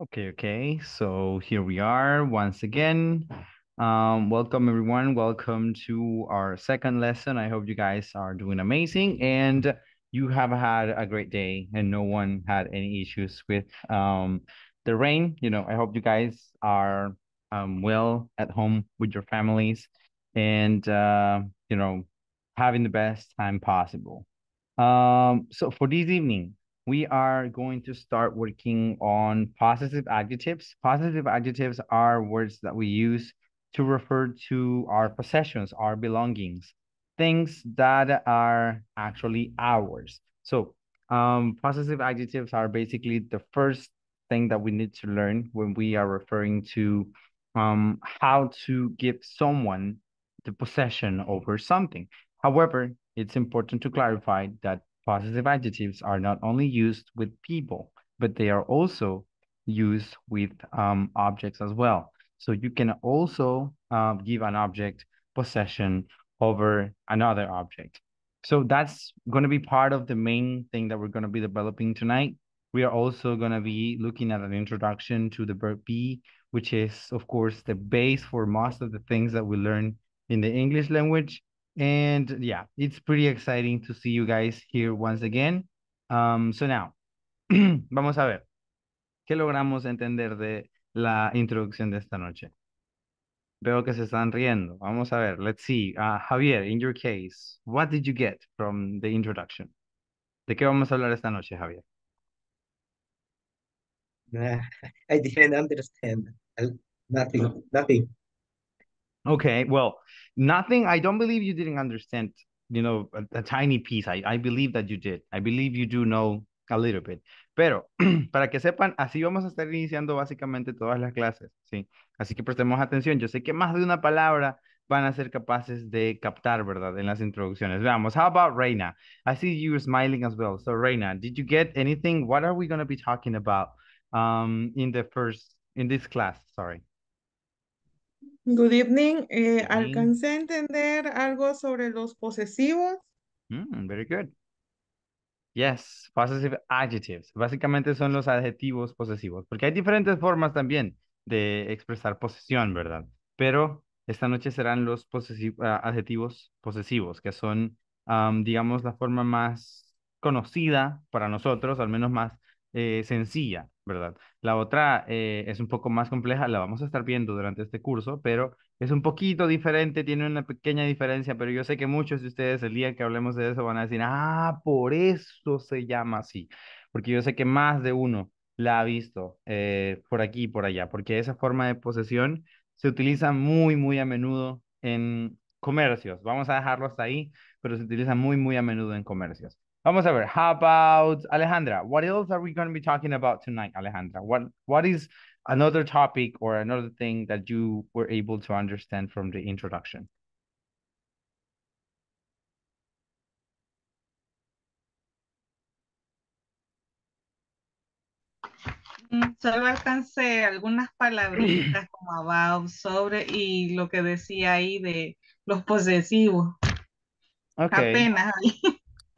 Okay, okay. So here we are once again. Um, welcome everyone. Welcome to our second lesson. I hope you guys are doing amazing and you have had a great day and no one had any issues with um, the rain. You know, I hope you guys are um, well at home with your families and, uh, you know, having the best time possible. Um, so for this evening, we are going to start working on positive adjectives. Positive adjectives are words that we use to refer to our possessions, our belongings, things that are actually ours. So um, positive adjectives are basically the first thing that we need to learn when we are referring to um, how to give someone the possession over something. However, it's important to clarify that Positive adjectives are not only used with people, but they are also used with um, objects as well. So you can also uh, give an object possession over another object. So that's going to be part of the main thing that we're going to be developing tonight. We are also going to be looking at an introduction to the verb be, which is, of course, the base for most of the things that we learn in the English language and yeah it's pretty exciting to see you guys here once again um so now vamos a ver qué logramos entender de la introducción de esta noche veo que se están riendo vamos a ver let's see uh, Javier in your case what did you get from the introduction de qué vamos a hablar esta noche Javier I didn't understand nothing nothing Okay, well, nothing. I don't believe you didn't understand. You know, a, a, tiny piece. I, I believe that you did. I believe you do know a little bit. Pero para que sepan, así vamos a estar iniciando básicamente todas las clases, sí. Así que prestemos atención. Yo sé que más de una palabra van a ser capaces de captar, verdad, en las introducciones. Veamos. How about Reina? I see you smiling as well. So Reina, did you get anything? What are we going to be talking about um in the first in this class? Sorry. Good evening. Eh, ¿Alcancé a entender algo sobre los posesivos? Mm, very good. Yes, possessive adjectives. Básicamente son los adjetivos posesivos, porque hay diferentes formas también de expresar posesión, ¿verdad? Pero esta noche serán los posesivos ah, adjetivos posesivos, que son, digamos, la forma más conocida para nosotros, al menos más eh, sencilla la otra eh, es un poco más compleja, la vamos a estar viendo durante este curso, pero es un poquito diferente, tiene una pequeña diferencia, pero yo sé que muchos de ustedes el día que hablemos de eso van a decir, ah, por eso se llama así, porque yo sé que más de uno la ha visto eh, por aquí y por allá, porque esa forma de posesión se utiliza muy, muy a menudo en comercios, vamos a dejarlo hasta ahí, pero se utiliza muy, muy a menudo en comercios. Vamos a ver. How about Alejandra? What else are we going to be talking about tonight, Alejandra? What What is another topic or another thing that you were able to understand from the introduction? Mm, solo alcancé algunas palabritas como about, sobre y lo que decía ahí de los posesivos. Okay. Apenas ahí.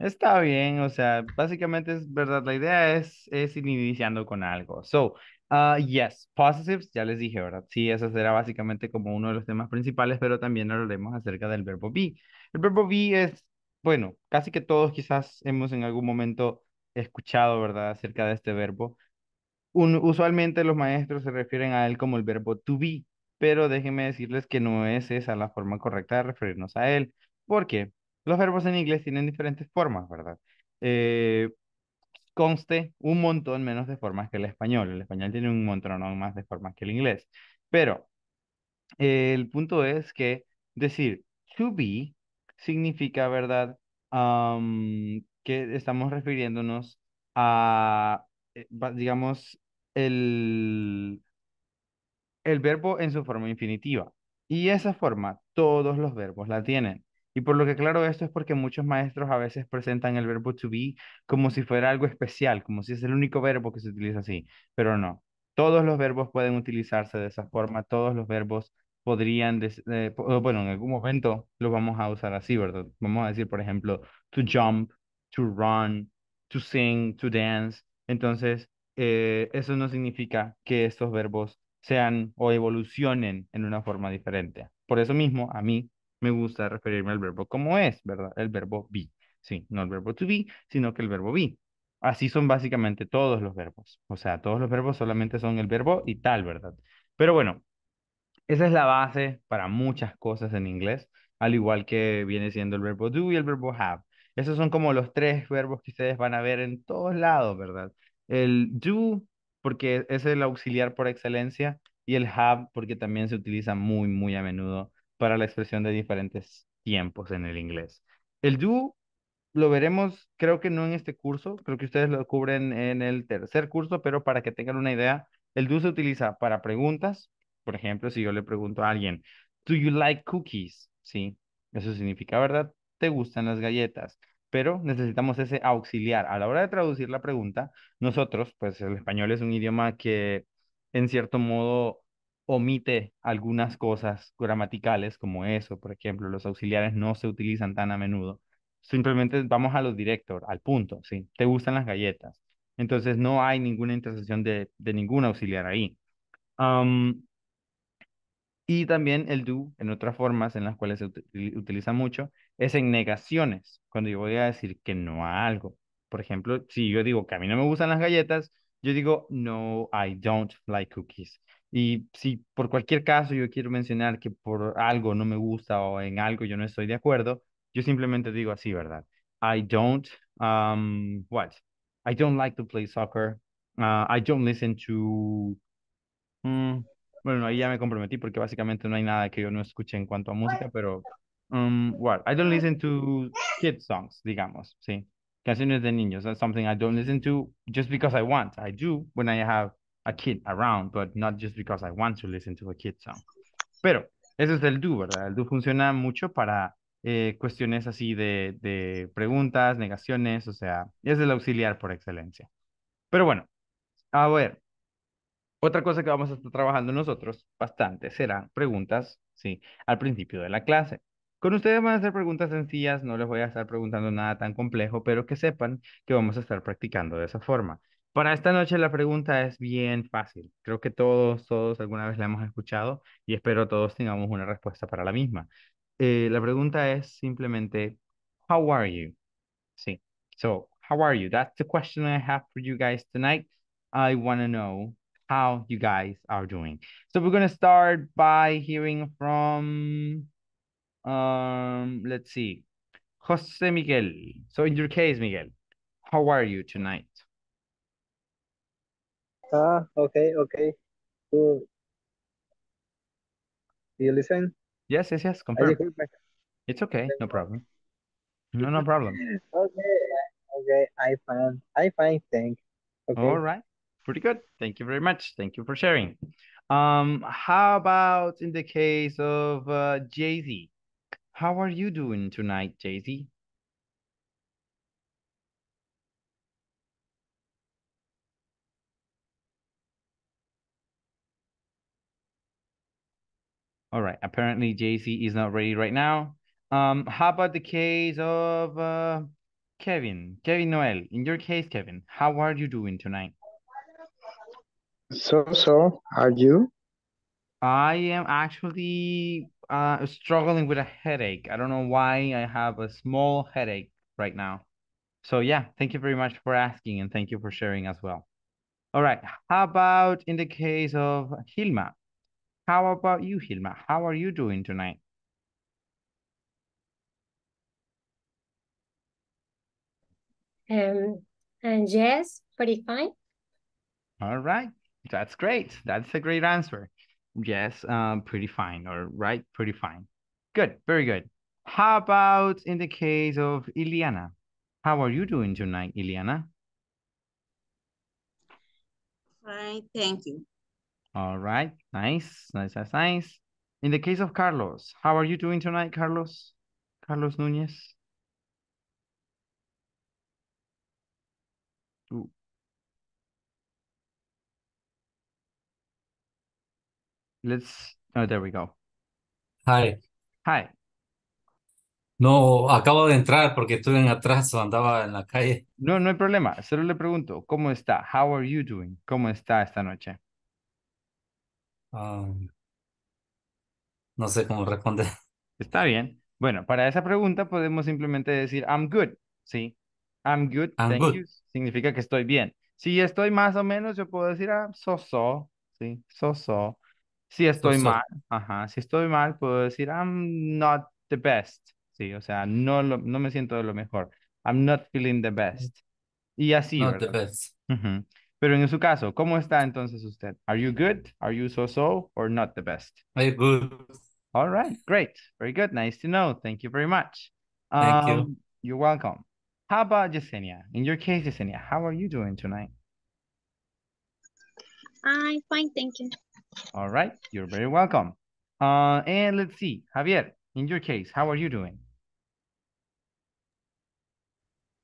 Está bien, o sea, básicamente es verdad, la idea es, es ir iniciando con algo. So, ah, yes, positives, ya les dije, ¿verdad? Sí, eso será básicamente como uno de los temas principales, pero también hablaremos acerca del verbo be. El verbo be es, bueno, casi que todos quizás hemos en algún momento escuchado, ¿verdad?, acerca de este verbo. Un, usualmente los maestros se refieren a él como el verbo to be, pero déjenme decirles que no es esa la forma correcta de referirnos a él. ¿Por qué? Los verbos en inglés tienen diferentes formas, ¿verdad? Eh, conste un montón menos de formas que el español. El español tiene un montón más de formas que el inglés. Pero el punto es que decir to be significa, ¿verdad? que estamos refiriéndonos a, eh, digamos, el, el verbo en su forma infinitiva. Y esa forma todos los verbos la tienen. Y por lo que claro esto es porque muchos maestros a veces presentan el verbo to be como si fuera algo especial, como si es el único verbo que se utiliza así, pero no. Todos los verbos pueden utilizarse de esa forma, todos los verbos podrían, eh, bueno, en algún momento los vamos a usar así, ¿verdad? Vamos a decir, por ejemplo, to jump, to run, to sing, to dance. Entonces, eh, eso no significa que estos verbos sean o evolucionen en una forma diferente. Por eso mismo, a mí me gusta referirme al verbo como es, ¿verdad? El verbo be. Sí, no el verbo to be, sino que el verbo be. Así son básicamente todos los verbos. O sea, todos los verbos solamente son el verbo y tal, ¿verdad? Pero bueno, esa es la base para muchas cosas en inglés, al igual que viene siendo el verbo do y el verbo have. Esos son como los tres verbos que ustedes van a ver en todos lados, ¿verdad? El do, porque es el auxiliar por excelencia, y el have, porque también se utiliza muy, muy a menudo para la expresión de diferentes tiempos en el inglés. El do lo veremos, creo que no en este curso, creo que ustedes lo cubren en el tercer curso, pero para que tengan una idea, el do se utiliza para preguntas, por ejemplo, si yo le pregunto a alguien, ¿Do you like cookies? Sí, eso significa, ¿verdad? ¿Te gustan las galletas? Pero necesitamos ese auxiliar. A la hora de traducir la pregunta, nosotros, pues el español es un idioma que en cierto modo omite algunas cosas gramaticales como eso, por ejemplo, los auxiliares no se utilizan tan a menudo. Simplemente vamos a los directos, al punto, ¿sí? Te gustan las galletas. Entonces no hay ninguna intersección de, de ningún auxiliar ahí. y también el do, en otras formas en las cuales se utiliza mucho, es en negaciones, cuando yo voy a decir que no a algo. Por ejemplo, si yo digo que a mí no me gustan las galletas, yo digo, no, I don't like cookies. Y si por cualquier caso yo quiero mencionar que por algo no me gusta o en algo yo no estoy de acuerdo, yo simplemente digo así, ¿verdad? I don't, um, what? I don't like to play soccer. Ah, I don't listen to... Mm, bueno, ahí ya me comprometí porque básicamente no hay nada que yo no escuche en cuanto a música, pero... Um, what? I don't listen to kids songs, digamos, sí. Canciones de niños. That's something I don't listen to just because I want. I do when I have a kid around, but not just because I want to listen to a kid song. Pero ese es el do, ¿verdad? El do funciona mucho para eh, cuestiones así de, de preguntas, negaciones, o sea, es el auxiliar por excelencia. Pero bueno, a ver, otra cosa que vamos a estar trabajando nosotros bastante serán preguntas, sí, al principio de la clase. Con ustedes van a hacer preguntas sencillas, no les voy a estar preguntando nada tan complejo, pero que sepan que vamos a estar practicando de esa forma. Para esta noche la pregunta es bien fácil. Creo que todos, todos alguna vez la hemos escuchado y espero todos tengamos una respuesta para la misma. Eh, la pregunta es simplemente, how are you? Sí. So, how are you? That's the question I have for you guys tonight. I want to know how you guys are doing. So we're going to start by hearing from, um, let's see, Jose Miguel. So in your case, Miguel, how are you tonight? Ah, okay, okay. Do, do you listen? Yes, yes, yes, confirm. It's okay, no problem. No, no problem. okay, okay, I find, I find, thank. Okay. All right, pretty good. Thank you very much. Thank you for sharing. Um, how about in the case of uh, Jay-Z? How are you doing tonight, Jay-Z? All right. Apparently, JC is not ready right now. Um, how about the case of uh, Kevin? Kevin Noel. In your case, Kevin, how are you doing tonight? So so. Are you? I am actually uh, struggling with a headache. I don't know why I have a small headache right now. So yeah, thank you very much for asking and thank you for sharing as well. All right. How about in the case of Hilma? How about you, Hilma? How are you doing tonight? Um, and yes, pretty fine. All right, that's great. That's a great answer. Yes, um, pretty fine, or right, pretty fine. Good, very good. How about in the case of Iliana? How are you doing tonight, Iliana? Fine, thank you. All right, nice, nice, nice, nice. In the case of Carlos, how are you doing tonight, Carlos? Carlos Núñez. Let's, oh, there we go. Hi. Hi. No, acabo de entrar porque estuve en atraso, andaba en la calle. No, no hay problema. Solo le pregunto, ¿cómo está? How are you doing? ¿Cómo está esta noche? no sé cómo responder. Está bien. Bueno, para esa pregunta podemos simplemente decir I'm good, ¿sí? I'm good, thank you, significa que estoy bien. Si estoy más o menos, yo puedo decir I'm ah, so so, ¿sí? So so. Si estoy mal, ajá, si estoy mal, puedo decir I'm not the best, ¿sí? O sea, no, no me siento de lo mejor. I'm not feeling the best. Y así, not The best. Pero en su caso, ¿cómo está entonces usted? Are you good? Are you so-so or not the best? I'm good. All right, great. Very good. Nice to know. Thank you very much. Thank you. Um, you're welcome. How about Yesenia? In your case, Yesenia, how are you doing tonight? I'm fine, thank you. All right, you're very welcome. Uh, and let's see, Javier, in your case, how are you doing?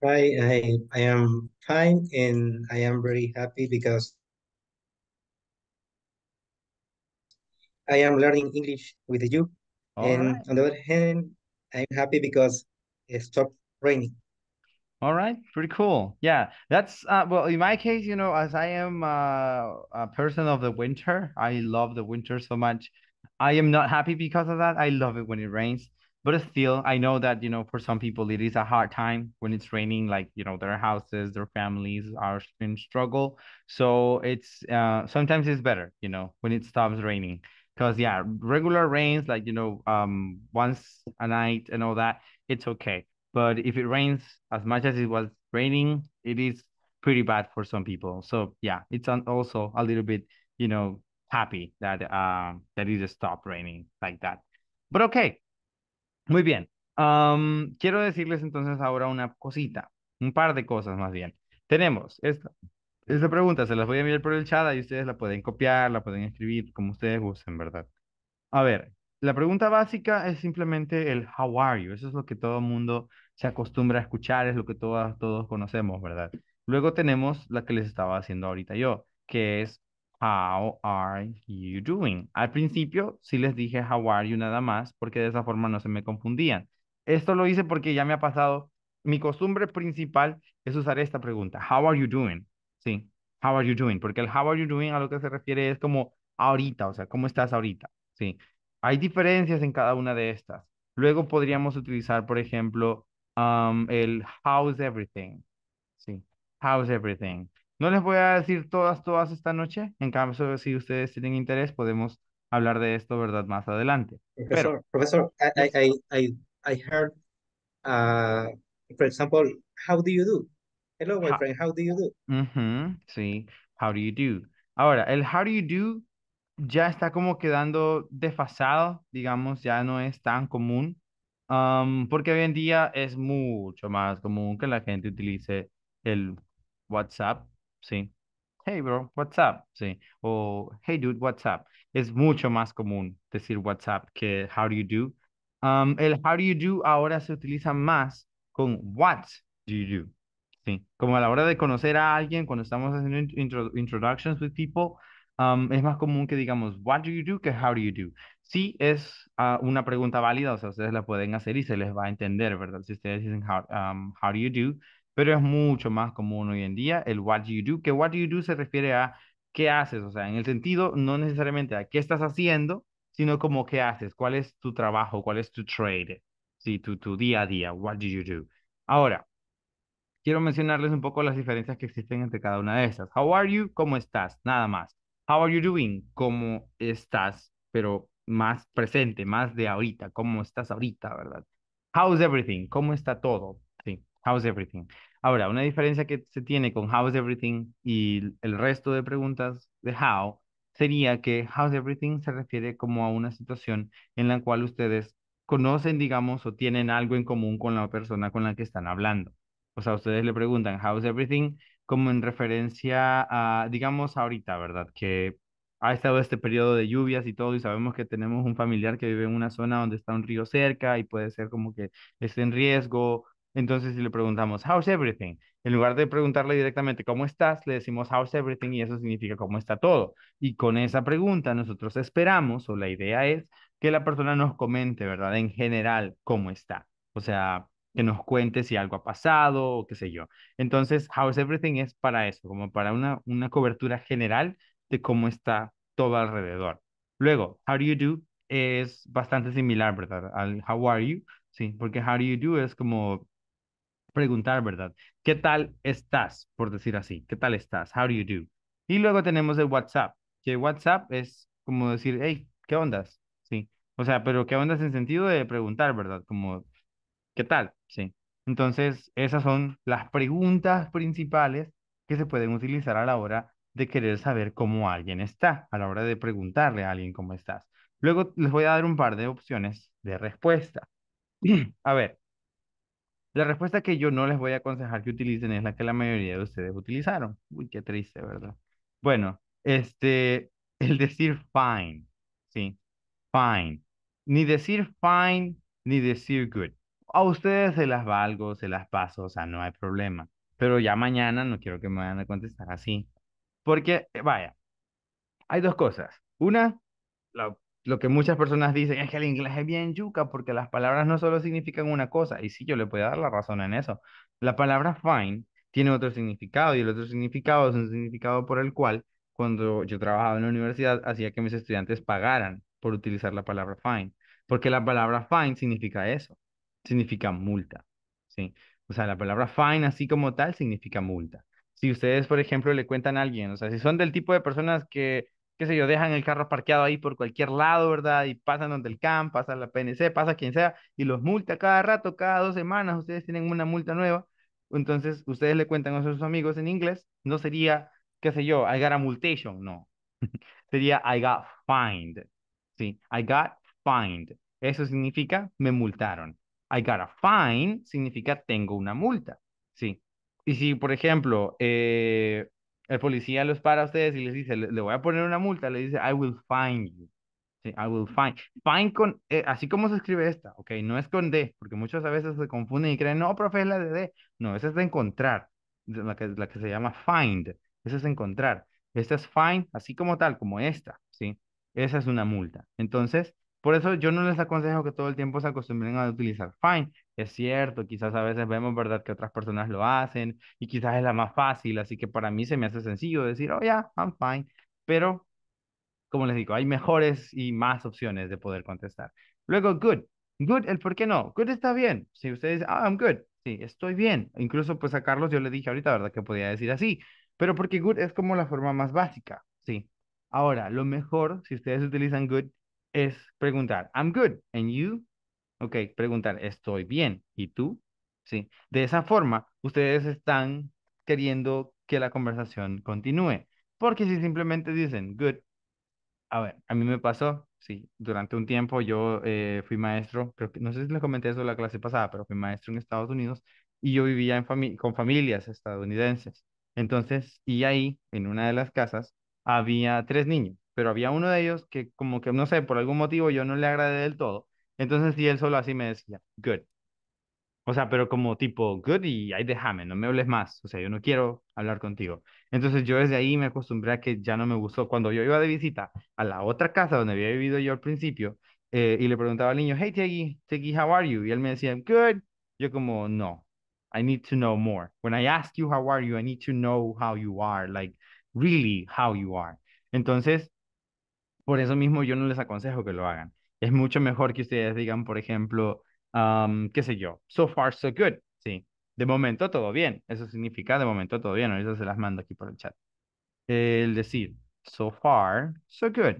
Hi, I, I am fine and I am very happy because I am learning English with you. All and right. on the other hand, I'm happy because it stopped raining. All right, pretty cool. Yeah, that's uh, well. In my case, you know, as I am uh, a person of the winter, I love the winter so much. I am not happy because of that. I love it when it rains but still i know that you know for some people it is a hard time when it's raining like you know their houses their families are in struggle so it's uh sometimes it's better you know when it stops raining because yeah regular rains like you know um once a night and all that it's okay but if it rains as much as it was raining it is pretty bad for some people so yeah it's an, also a little bit you know happy that um uh, that it just stopped raining like that but okay Muy bien. quiero decirles entonces ahora una cosita, un par de cosas más bien. Tenemos esta, esta pregunta, se las voy a enviar por el chat y ustedes la pueden copiar, la pueden escribir como ustedes gusten, ¿verdad? A ver, la pregunta básica es simplemente el how are you. Eso es lo que todo el mundo se acostumbra a escuchar, es lo que todos conocemos, ¿verdad? Luego tenemos la que les estaba haciendo ahorita yo, que es How are you doing? Al principio sí les dije how are you nada más porque de esa forma no se me confundían. Esto lo hice porque ya me ha pasado. Mi costumbre principal es usar esta pregunta. How are you doing? Sí. How are you doing? Porque el how are you doing a lo que se refiere es como ahorita, o sea, ¿cómo estás ahorita? Sí. Hay diferencias en cada una de estas. Luego podríamos utilizar, por ejemplo, um, el el how's everything. Sí. How's everything? No les voy a decir todas, todas esta noche. En cambio, si ustedes tienen interés, podemos hablar de esto, ¿verdad? Más adelante. Profesor, Pero, profesor I, heard, uh, for example, how do you do? Hello, my friend, how do you do? sí, how do you do? Ahora, el how do you do ya está como quedando desfasado, digamos, ya no es tan común, um, porque hoy en día es mucho más común que la gente utilice el WhatsApp ¿sí? Hey, bro, what's up? ¿sí? O hey, dude, what's up? Es mucho más común decir what's up que how do you do. Um, el how do you do ahora se utiliza más con what do you do. ¿sí? Como a la hora de conocer a alguien, cuando estamos haciendo introductions with people, um, es más común que digamos what do you do que how do you do. Sí es ah, una pregunta válida, o sea, ustedes la pueden hacer y se les va a entender, ¿verdad? Si ustedes dicen how, um, how do you do, pero es mucho más común hoy en día el what do you do, que what you do se refiere a qué haces, o sea, en el sentido no necesariamente a qué estás haciendo, sino como qué haces, cuál es tu trabajo, cuál es tu trade, sí, tu, tu día a día, what do you do. Ahora, quiero mencionarles un poco las diferencias que existen entre cada una de estas. How are you? ¿Cómo estás? Nada más. How are you doing? ¿Cómo estás? Pero más presente, más de ahorita, ¿cómo estás ahorita, verdad? How's everything? ¿Cómo está todo? Sí, how's everything? Ahora, una diferencia que se tiene con How's Everything y el resto de preguntas de How sería que How's Everything se refiere como a una situación en la cual ustedes conocen, digamos, o tienen algo en común con la persona con la que están hablando. O sea, ustedes le preguntan How's Everything como en referencia a, digamos, ahorita, ¿verdad? Que ha estado este periodo de lluvias y todo, y sabemos que tenemos un familiar que vive en una zona donde está un río cerca y puede ser como que esté en riesgo entonces, si le preguntamos, how's everything? En lugar de preguntarle directamente, ¿cómo estás? Le decimos, how's everything? Y eso significa, ¿cómo está todo? Y con esa pregunta nosotros esperamos, o la idea es, que la persona nos comente, ¿verdad? En general, ¿cómo está? O sea, que nos cuente si algo ha pasado o qué sé yo. Entonces, how's everything es para eso, como para una, una cobertura general de cómo está todo alrededor. Luego, how do you do? es bastante similar, ¿verdad? Al how are you, sí, porque how do you do es como preguntar, ¿verdad? ¿Qué tal estás? Por decir así, ¿qué tal estás? How do you do? Y luego tenemos el WhatsApp, que WhatsApp es como decir, hey, ¿qué ondas? Sí. O sea, pero ¿qué ondas en sentido de preguntar, ¿verdad? Como, ¿qué tal? Sí. Entonces, esas son las preguntas principales que se pueden utilizar a la hora de querer saber cómo alguien está, a la hora de preguntarle a alguien cómo estás. Luego les voy a dar un par de opciones de respuesta. a ver, la respuesta que yo no les voy a aconsejar que utilicen es la que la mayoría de ustedes utilizaron. Uy, qué triste, ¿verdad? Bueno, este, el decir fine, ¿sí? Fine. Ni decir fine, ni decir good. A ustedes se las valgo, se las paso, o sea, no hay problema. Pero ya mañana no quiero que me vayan a contestar así. Porque, eh, vaya, hay dos cosas. Una, la lo que muchas personas dicen es que el inglés es bien yuca porque las palabras no solo significan una cosa, y sí, yo le puedo dar la razón en eso. La palabra fine tiene otro significado y el otro significado es un significado por el cual cuando yo trabajaba en la universidad hacía que mis estudiantes pagaran por utilizar la palabra fine, porque la palabra fine significa eso, significa multa, ¿sí? O sea, la palabra fine así como tal significa multa. Si ustedes, por ejemplo, le cuentan a alguien, o sea, si son del tipo de personas que qué sé yo, dejan el carro parqueado ahí por cualquier lado, ¿verdad? Y pasan donde el CAM, pasa la PNC, pasa quien sea, y los multa cada rato, cada dos semanas, ustedes tienen una multa nueva. Entonces, ustedes le cuentan a sus amigos en inglés, no sería, qué sé yo, I got a multation, no. sería I got fined, ¿sí? I got fined. Eso significa me multaron. I got a fine significa tengo una multa, ¿sí? Y si, por ejemplo, eh, el policía los para a ustedes y les dice, le, voy a poner una multa, le dice, I will find you. Sí, I will find. Find con, eh, así como se escribe esta, ok, no es con D, porque muchas veces se confunden y creen, no, profe, es la de D. No, esa es de encontrar, la que, la que se llama find, esa es encontrar. Esta es find, así como tal, como esta, ¿sí? Esa es una multa. Entonces, por eso yo no les aconsejo que todo el tiempo se acostumbren a utilizar find, es cierto, quizás a veces vemos, ¿verdad?, que otras personas lo hacen y quizás es la más fácil, así que para mí se me hace sencillo decir, oh, yeah, I'm fine, pero, como les digo, hay mejores y más opciones de poder contestar. Luego, good. Good, el por qué no. Good está bien. Si ustedes, ah, oh, I'm good. Sí, estoy bien. Incluso, pues a Carlos yo le dije ahorita, ¿verdad?, que podía decir así, pero porque good es como la forma más básica, sí. Ahora, lo mejor, si ustedes utilizan good, es preguntar, I'm good, and you, Ok, preguntar, ¿estoy bien? ¿Y tú? Sí. De esa forma, ustedes están queriendo que la conversación continúe. Porque si simplemente dicen, good, a ver, a mí me pasó, sí, durante un tiempo yo eh, fui maestro, creo no sé si le comenté eso en la clase pasada, pero fui maestro en Estados Unidos y yo vivía en con familias estadounidenses. Entonces, y ahí, en una de las casas, había tres niños, pero había uno de ellos que como que, no sé, por algún motivo yo no le agradé del todo entonces, si él solo así me decía, good. O sea, pero como tipo, good y ahí déjame, no me hables más. O sea, yo no quiero hablar contigo. Entonces yo desde ahí me acostumbré a que ya no me gustó. Cuando yo iba de visita a la otra casa donde había vivido yo al principio eh, y le preguntaba al niño, hey, Teggy, Teggy, how are you? Y él me decía, good. Yo como, no, I need to know more. When I ask you how are you, I need to know how you are, like really how you are. Entonces, por eso mismo yo no les aconsejo que lo hagan es mucho mejor que ustedes digan, por ejemplo, qué sé yo, so far so good, sí, de momento todo bien, eso significa de momento todo bien, ahorita se las mando aquí por el chat. El decir, so far so good,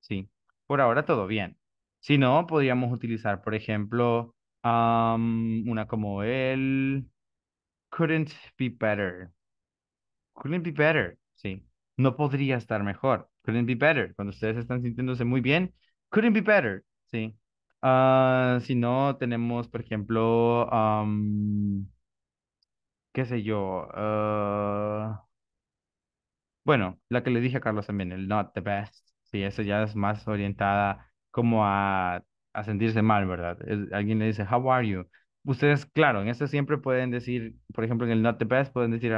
sí, por ahora todo bien. Si no, podríamos utilizar, por ejemplo, una como el couldn't be better. Couldn't be better, sí. No podría estar mejor. Couldn't be better. Cuando ustedes están sintiéndose muy bien, couldn't be better, sí. Ah, si no, tenemos, por ejemplo, qué sé yo, ah, bueno, la que le dije a Carlos también, el not the best, sí, eso ya es más orientada como a, a sentirse mal, ¿verdad? alguien le dice, how are you? Ustedes, claro, en eso siempre pueden decir, por ejemplo, en el not the best, pueden decir,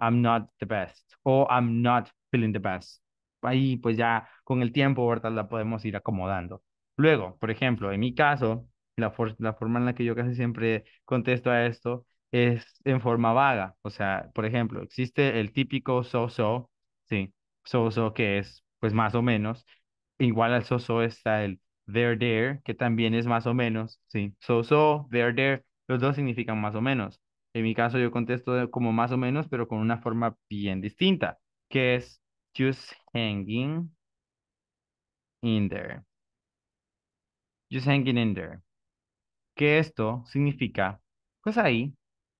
I'm not the best, o I'm not feeling the best. Ahí, pues ya con el tiempo, ¿verdad? La podemos ir acomodando. Luego, por ejemplo, en mi caso, la, la forma en la que yo casi siempre contesto a esto es en forma vaga. O sea, por ejemplo, existe el típico so-so, sí, so-so que es pues más o menos. Igual al so-so está el there, there, que también es más o menos, sí, so-so, there, there, los dos significan más o menos. En mi caso yo contesto como más o menos, pero con una forma bien distinta, que es just hanging, in there. Just hanging in there. Que esto significa, pues ahí,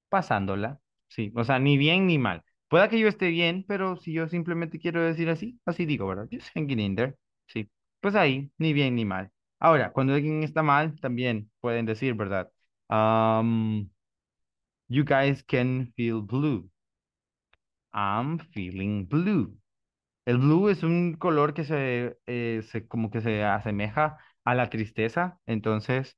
pasándola. Sí, o sea, ni bien ni mal. Pueda que yo esté bien, pero si yo simplemente quiero decir así, así digo, ¿verdad? Just hanging in there. Sí, pues ahí, ni bien ni mal. Ahora, cuando alguien está mal, también pueden decir, ¿verdad? Um, you guys can feel blue. I'm feeling blue. El blue es un color que se, eh, se como que se asemeja a la tristeza. Entonces,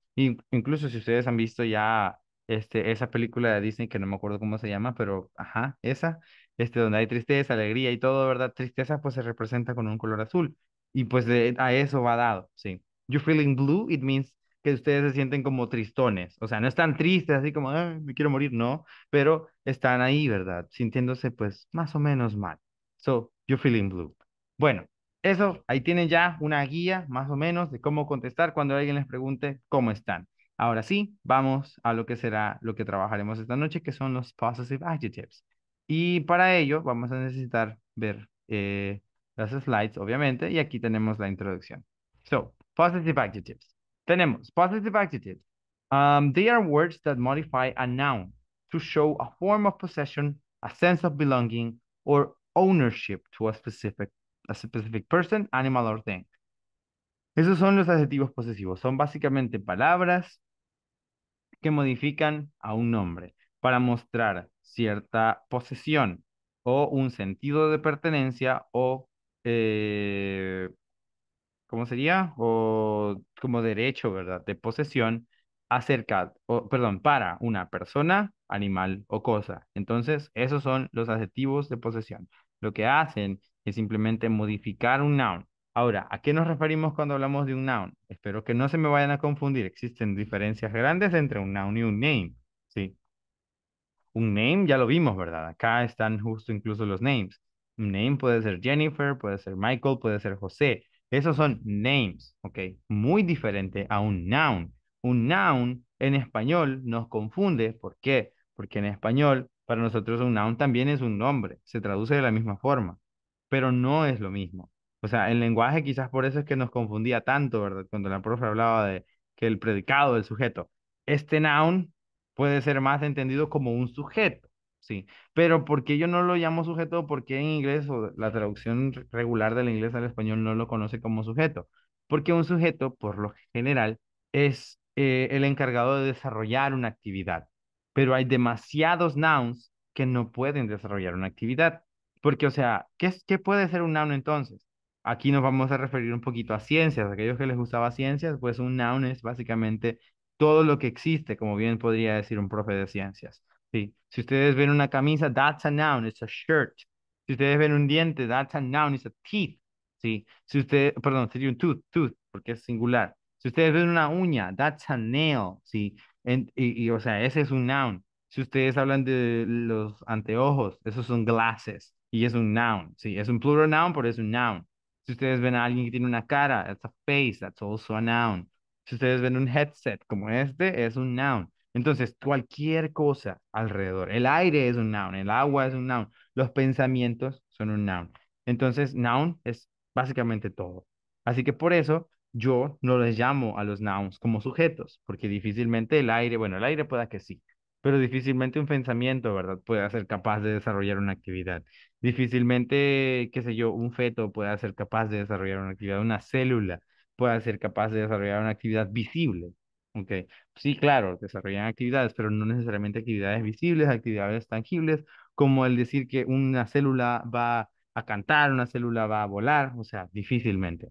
incluso si ustedes han visto ya este, esa película de Disney que no me acuerdo cómo se llama, pero ajá, esa, este, donde hay tristeza, alegría y todo, ¿verdad? Tristeza pues se representa con un color azul y pues a eso va dado, sí. You're feeling blue, it means que ustedes se sienten como tristones, o sea, no están tristes así como, me quiero morir, no, pero están ahí, ¿verdad? Sintiéndose pues más o menos mal. So, Feeling Blue. Bueno, eso, ahí tienen ya una guía más o menos de cómo contestar cuando alguien les pregunte cómo están. Ahora sí, vamos a lo que será lo que trabajaremos esta noche, que son los Positive adjectives. Y para ello vamos a necesitar ver eh, las slides, obviamente, y aquí tenemos la introducción. So, Positive adjectives. Tenemos Positive adjectives. Um, they are words that modify a noun to show a form of possession, a sense of belonging, or ownership to a specific, specific person, animal or thing. Esos son los adjetivos posesivos. Son básicamente palabras que modifican a un nombre para mostrar cierta posesión o un sentido de pertenencia o, eh, ¿cómo sería? O como derecho, ¿verdad? De posesión acerca, o, perdón, para una persona, animal o cosa. Entonces, esos son los adjetivos de posesión. Lo que hacen es simplemente modificar un noun. Ahora, ¿a qué nos referimos cuando hablamos de un noun? Espero que no se me vayan a confundir. Existen diferencias grandes entre un noun y un name. Sí. Un name ya lo vimos, ¿verdad? Acá están justo incluso los names. Un name puede ser Jennifer, puede ser Michael, puede ser José. Esos son names, ¿ok? Muy diferente a un noun un noun en español nos confunde. ¿Por qué? Porque en español, para nosotros un noun también es un nombre, se traduce de la misma forma, pero no es lo mismo. O sea, el lenguaje quizás por eso es que nos confundía tanto, ¿verdad? Cuando la profe hablaba de que el predicado, del sujeto, este noun puede ser más entendido como un sujeto, ¿sí? Pero ¿por qué yo no lo llamo sujeto? Porque en inglés o la traducción regular del inglés al español no lo conoce como sujeto? Porque un sujeto, por lo general, es eh, el encargado de desarrollar una actividad, pero hay demasiados nouns que no pueden desarrollar una actividad. Porque, o sea, ¿qué, puede ser un noun entonces? Aquí nos vamos a referir un poquito a ciencias. Aquellos que les gustaba ciencias, pues un noun es básicamente todo lo que existe, como bien podría decir un profe de ciencias. Sí. Si ustedes ven una camisa, that's a noun, it's a shirt. Si ustedes ven un diente, that's a noun, it's a teeth. Sí. Si usted, perdón, sería un tooth, tooth, porque es singular. Si ustedes ven una uña, that's a nail, ¿sí? y, y, o sea, ese es un noun. Si ustedes hablan de los anteojos, esos son glasses y es un noun, ¿sí? Es un plural noun, pero es un noun. Si ustedes ven a alguien que tiene una cara, that's a face, that's also a noun. Si ustedes ven un headset como este, es un noun. Entonces, cualquier cosa alrededor. El aire es un noun, el agua es un noun, los pensamientos son un noun. Entonces, noun es básicamente todo. Así que por eso, yo no les llamo a los nouns como sujetos, porque difícilmente el aire, bueno, el aire pueda que sí, pero difícilmente un pensamiento, ¿verdad?, pueda ser capaz de desarrollar una actividad. Difícilmente, qué sé yo, un feto pueda ser capaz de desarrollar una actividad, una célula pueda ser capaz de desarrollar una actividad visible. Ok, sí, claro, desarrollan actividades, pero no necesariamente actividades visibles, actividades tangibles, como el decir que una célula va a cantar, una célula va a volar, o sea, difícilmente.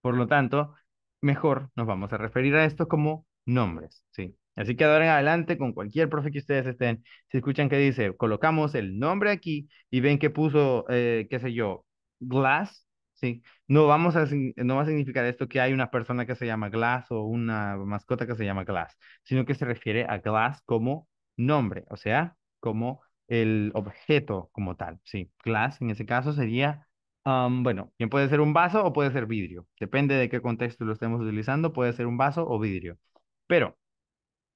Por lo tanto, mejor nos vamos a referir a esto como nombres, ¿sí? Así que ahora en adelante, con cualquier profe que ustedes estén, si escuchan que dice, colocamos el nombre aquí y ven que puso, eh, qué sé yo, Glass, ¿sí? No, vamos a, no va a significar esto que hay una persona que se llama Glass o una mascota que se llama Glass, sino que se refiere a Glass como nombre, o sea, como el objeto como tal, ¿sí? Glass en ese caso sería bueno, bien puede ser un vaso o puede ser vidrio. Depende de qué contexto lo estemos utilizando, puede ser un vaso o vidrio. Pero,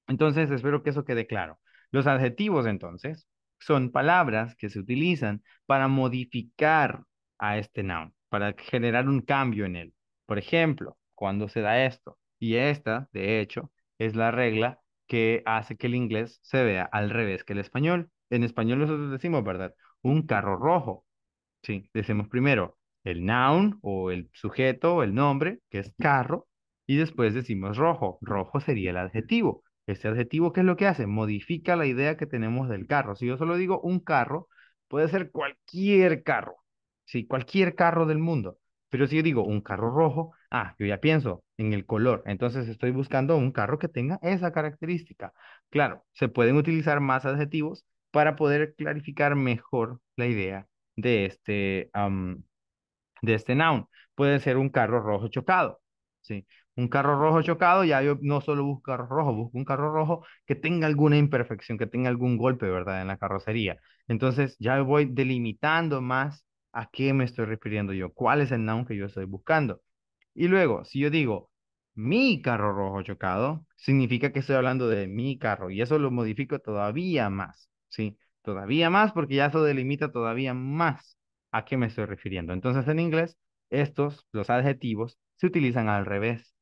entonces, espero que eso quede claro. Los adjetivos, entonces, son palabras que se utilizan para modificar a este noun, para generar un cambio en él. Por ejemplo, cuando se da esto, y esta, de hecho, es la regla que hace que el inglés se vea al revés que el español. En español nosotros decimos, ¿verdad? Un carro rojo, Sí, decimos primero el noun o el sujeto o el nombre, que es carro, y después decimos rojo. Rojo sería el adjetivo. Este adjetivo, ¿qué es lo que hace? Modifica la idea que tenemos del carro. Si yo solo digo un carro, puede ser cualquier carro, sí, cualquier carro del mundo. Pero si yo digo un carro rojo, ah, yo ya pienso en el color. Entonces estoy buscando un carro que tenga esa característica. Claro, se pueden utilizar más adjetivos para poder clarificar mejor la idea de este, de este noun. Puede ser un carro rojo chocado, ¿sí? Un carro rojo chocado, ya yo no solo busco carro rojo, busco un carro rojo que tenga alguna imperfección, que tenga algún golpe, ¿verdad? En la carrocería. Entonces ya voy delimitando más a qué me estoy refiriendo yo, cuál es el noun que yo estoy buscando. Y luego, si yo digo mi carro rojo chocado, significa que estoy hablando de mi carro y eso lo modifico todavía más, ¿sí? todavía más porque ya eso delimita todavía más a qué me estoy refiriendo. Entonces en inglés, estos, los adjetivos, se utilizan al revés.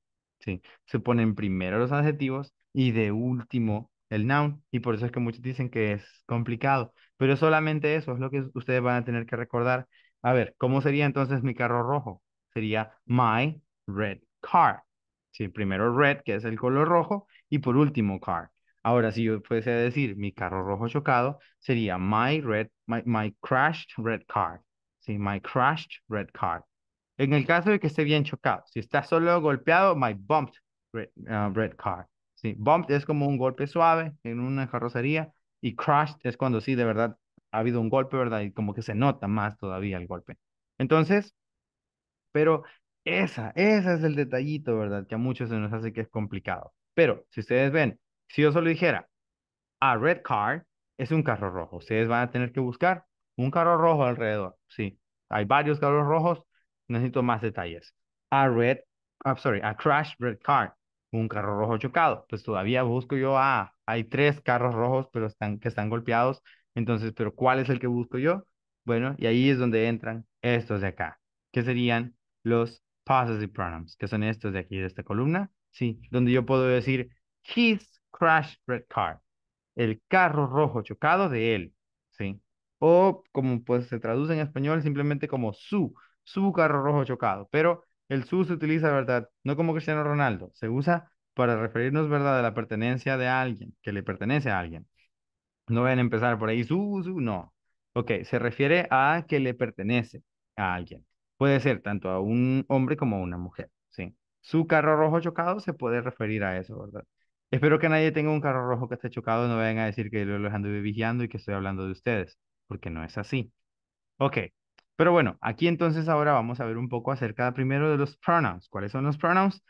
Se ponen primero los adjetivos y de último el noun. Y por eso es que muchos dicen que es complicado. Pero solamente eso es lo que ustedes van a tener que recordar. A ver, ¿cómo sería entonces mi carro rojo? Sería my red car. Sí, primero red, que es el color rojo, y por último car. Ahora, si yo fuese a decir mi carro rojo chocado, sería my red, my, my crashed red car. Sí, my crashed red car. En el caso de que esté bien chocado, si está solo golpeado, my bumped red, ah, red car. Sí, bumped es como un golpe suave en una carrocería y crashed es cuando sí, de verdad, ha habido un golpe, ¿verdad? Y como que se nota más todavía el golpe. Entonces, pero esa, ese es el detallito, ¿verdad? Que a muchos se nos hace que es complicado. Pero si ustedes ven, si yo solo dijera, a ah, red car es un carro rojo, ustedes van a tener que buscar un carro rojo alrededor. Sí, hay varios carros rojos, necesito más detalles. A ah, red, I'm ah, sorry, a crash red car, un carro rojo chocado. Pues todavía busco yo, ah, hay tres carros rojos pero están, que están golpeados. Entonces, ¿pero cuál es el que busco yo? Bueno, y ahí es donde entran estos de acá, que serían los positive pronouns, que son estos de aquí, de esta columna, sí, donde yo puedo decir his Crash Red Car, el carro rojo chocado de él, ¿sí? O como pues se traduce en español simplemente como su, su carro rojo chocado, pero el su se utiliza, ¿verdad? No como Cristiano Ronaldo, se usa para referirnos, ¿verdad?, a la pertenencia de alguien, que le pertenece a alguien. No vayan a empezar por ahí, su, su, no. Ok, se refiere a que le pertenece a alguien. Puede ser tanto a un hombre como a una mujer, ¿sí? Su carro rojo chocado se puede referir a eso, ¿verdad? Espero que nadie tenga un carro rojo que esté chocado, no vayan a decir que yo los ando vigilando y que estoy hablando de ustedes, porque no es así. Ok, pero bueno, aquí entonces ahora vamos a ver un poco acerca primero de los pronouns. ¿Cuáles son los pronouns?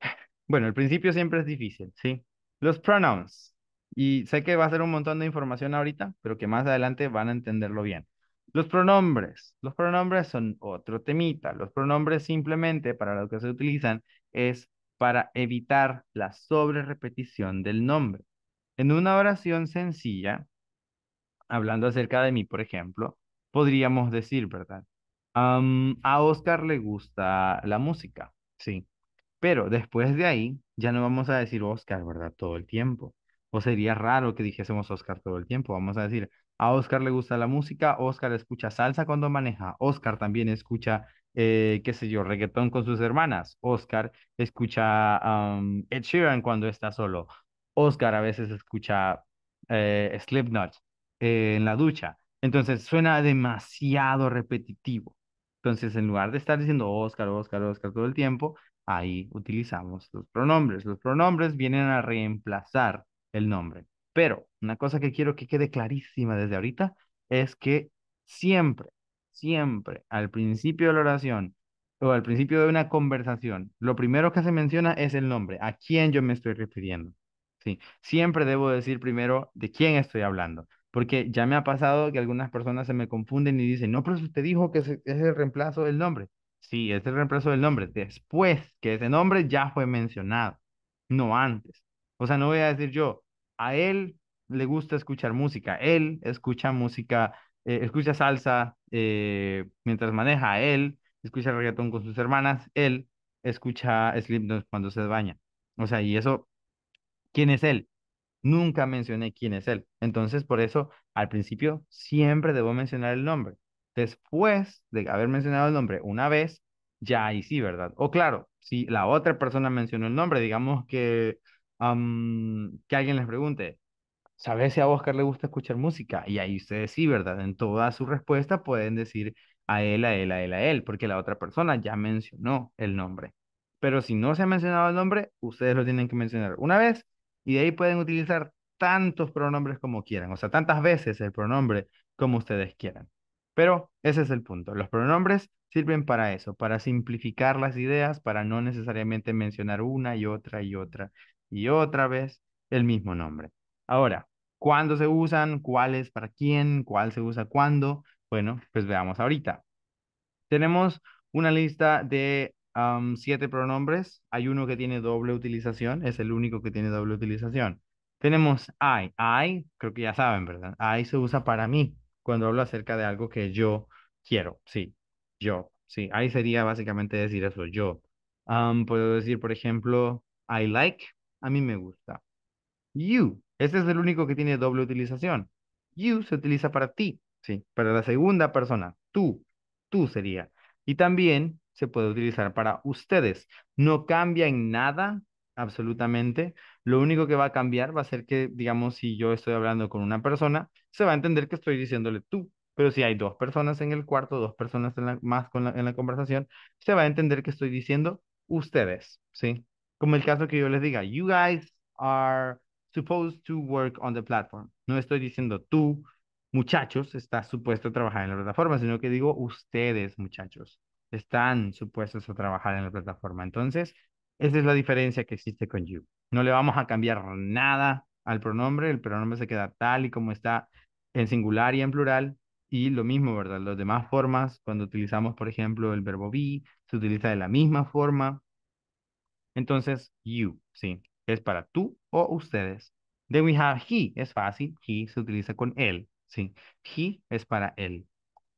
Bueno, el principio siempre es difícil, ¿sí? Los pronouns. Y sé que va a ser un montón de información ahorita, pero que más adelante van a entenderlo bien. Los pronombres. Los pronombres son otro temita. Los pronombres simplemente para los que se utilizan es para evitar la sobre repetición del nombre. En una oración sencilla, hablando acerca de mí, por ejemplo, podríamos decir, ¿verdad? a Oscar le gusta la música, sí. Pero después de ahí, ya no vamos a decir Oscar, ¿verdad? Todo el tiempo. O sería raro que dijésemos Oscar todo el tiempo. Vamos a decir, a Oscar le gusta la música, Oscar escucha salsa cuando maneja, Oscar también escucha eh, qué sé yo, reggaetón con sus hermanas. Oscar escucha Ed Sheeran cuando está solo. Oscar a veces escucha eh, Slipknot eh, en la ducha. Entonces suena demasiado repetitivo. Entonces, en lugar de estar diciendo Oscar, Oscar, Oscar todo el tiempo, ahí utilizamos los pronombres. Los pronombres vienen a reemplazar el nombre. Pero una cosa que quiero que quede clarísima desde ahorita es que siempre siempre al principio de la oración o al principio de una conversación, lo primero que se menciona es el nombre, a quién yo me estoy refiriendo. Sí, siempre debo decir primero de quién estoy hablando, porque ya me ha pasado que algunas personas se me confunden y dicen, no, pero usted dijo que es el reemplazo del nombre. Sí, es el reemplazo del nombre, después que ese nombre ya fue mencionado, no antes. O sea, no voy a decir yo, a él le gusta escuchar música, él escucha música eh, escucha salsa eh, mientras maneja, él escucha reggaetón con sus hermanas, él escucha Slipknot cuando se baña. O sea, y eso, ¿quién es él? Nunca mencioné quién es él. Entonces, por eso, al principio, siempre debo mencionar el nombre. Después de haber mencionado el nombre una vez, ya ahí sí, ¿verdad? O claro, si la otra persona mencionó el nombre, digamos que, que alguien les pregunte, ¿Sabe si a Oscar le gusta escuchar música? Y ahí ustedes sí, ¿verdad? En toda su respuesta pueden decir a él, a él, a él, a él, porque la otra persona ya mencionó el nombre. Pero si no se ha mencionado el nombre, ustedes lo tienen que mencionar una vez y de ahí pueden utilizar tantos pronombres como quieran, o sea, tantas veces el pronombre como ustedes quieran. Pero ese es el punto. Los pronombres sirven para eso, para simplificar las ideas, para no necesariamente mencionar una y otra y otra y otra vez el mismo nombre. Ahora, cuándo se usan, cuáles para quién, cuál se usa cuándo. Bueno, pues veamos ahorita. Tenemos una lista de siete pronombres. Hay uno que tiene doble utilización, es el único que tiene doble utilización. Tenemos I. I, creo que ya saben, ¿verdad? I se usa para mí cuando hablo acerca de algo que yo quiero. Sí, yo. Sí, I sería básicamente decir eso, yo. puedo decir, por ejemplo, I like, a mí me gusta. You, este es el único que tiene doble utilización. You se utiliza para ti, sí, para la segunda persona. Tú, tú sería. Y también se puede utilizar para ustedes. No cambia en nada, absolutamente. Lo único que va a cambiar va a ser que, digamos, si yo estoy hablando con una persona, se va a entender que estoy diciéndole tú. Pero si hay dos personas en el cuarto, dos personas más en la conversación, se va a entender que estoy diciendo ustedes, ¿sí? Como el caso que yo les diga, you guys are supposed to work on the platform. No estoy diciendo tú, muchachos, estás supuesto a trabajar en la plataforma, sino que digo ustedes, muchachos, están supuestos a trabajar en la plataforma. Entonces, esa es la diferencia que existe con you. No le vamos a cambiar nada al pronombre, el pronombre se queda tal y como está en singular y en plural. Y lo mismo, ¿verdad? Las demás formas, cuando utilizamos, por ejemplo, el verbo be, se utiliza de la misma forma. Entonces, you, sí, es para tú o ustedes. Then we have he, es fácil, he se utiliza con él, ¿sí? He es para él.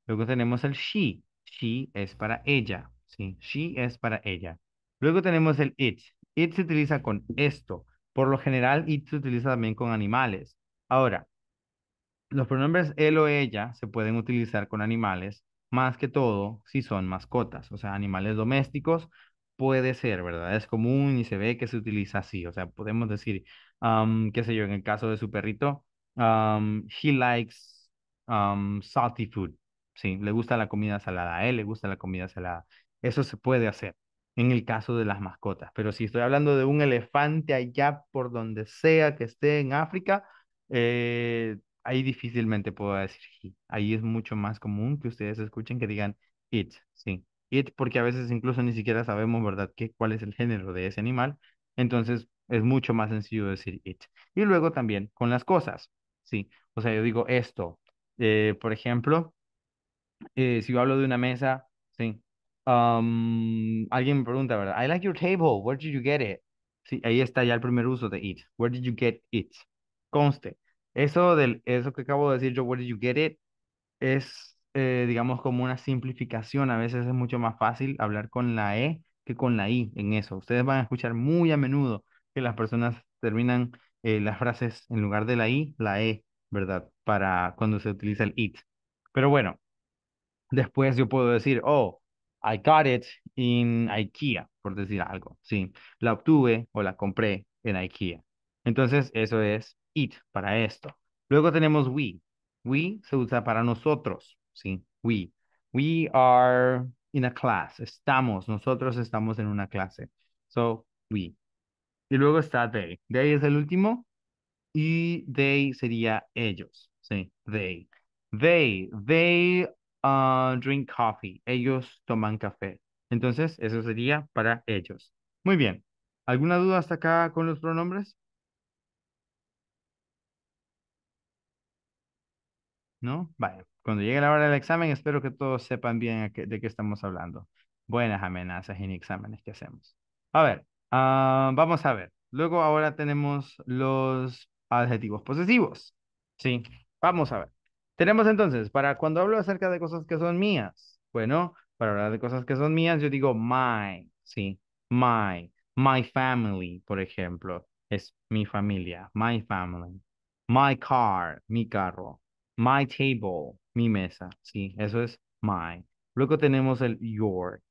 Luego tenemos el she, she es para ella, ¿sí? She es para ella. Luego tenemos el it, it se utiliza con esto. Por lo general, it se utiliza también con animales. Ahora, los pronombres él o ella se pueden utilizar con animales, más que todo si son mascotas, o sea, animales domésticos puede ser, ¿verdad? Es común y se ve que se utiliza así. O sea, podemos decir, qué sé yo, en el caso de su perrito, he likes salty food. Sí, le gusta la comida salada, a él le gusta la comida salada. Eso se puede hacer en el caso de las mascotas. Pero si estoy hablando de un elefante allá por donde sea que esté en África, eh, ahí difícilmente puedo decir he. Ahí es mucho más común que ustedes escuchen que digan it, sí it porque a veces incluso ni siquiera sabemos, ¿verdad?, qué, cuál es el género de ese animal. Entonces es mucho más sencillo decir it. Y luego también con las cosas, ¿sí? O sea, yo digo esto. Eh, por ejemplo, eh, si yo hablo de una mesa, ¿sí? alguien me pregunta, ¿verdad? I like your table, where did you get it? Sí, ahí está ya el primer uso de it. Where did you get it? Conste. Eso, del, eso que acabo de decir yo, where did you get it? Es eh, digamos, como una simplificación. A veces es mucho más fácil hablar con la E que con la I en eso. Ustedes van a escuchar muy a menudo que las personas terminan eh, las frases en lugar de la I, la E, ¿verdad? Para cuando se utiliza el it. Pero bueno, después yo puedo decir, oh, I got it in IKEA, por decir algo, sí. La obtuve o la compré en IKEA. Entonces, eso es it para esto. Luego tenemos we. We se usa para nosotros. ¿sí? We. We are in a class. Estamos, nosotros estamos en una clase. So, we. Y luego está they. They es el último. Y they sería ellos. Sí, they. They, they uh, drink coffee. Ellos toman café. Entonces, eso sería para ellos. Muy bien. ¿Alguna duda hasta acá con los pronombres? ¿No? vaya cuando llegue la hora del examen, espero que todos sepan bien de qué estamos hablando. Buenas amenazas en exámenes que hacemos. A ver, ah, vamos a ver. Luego ahora tenemos los adjetivos posesivos. Sí, vamos a ver. Tenemos entonces, para cuando hablo acerca de cosas que son mías, bueno, para hablar de cosas que son mías, yo digo my, sí, my, my family, por ejemplo, es mi familia, my family, my car, mi carro, my table, mi mesa, sí, eso es my. Luego tenemos el your.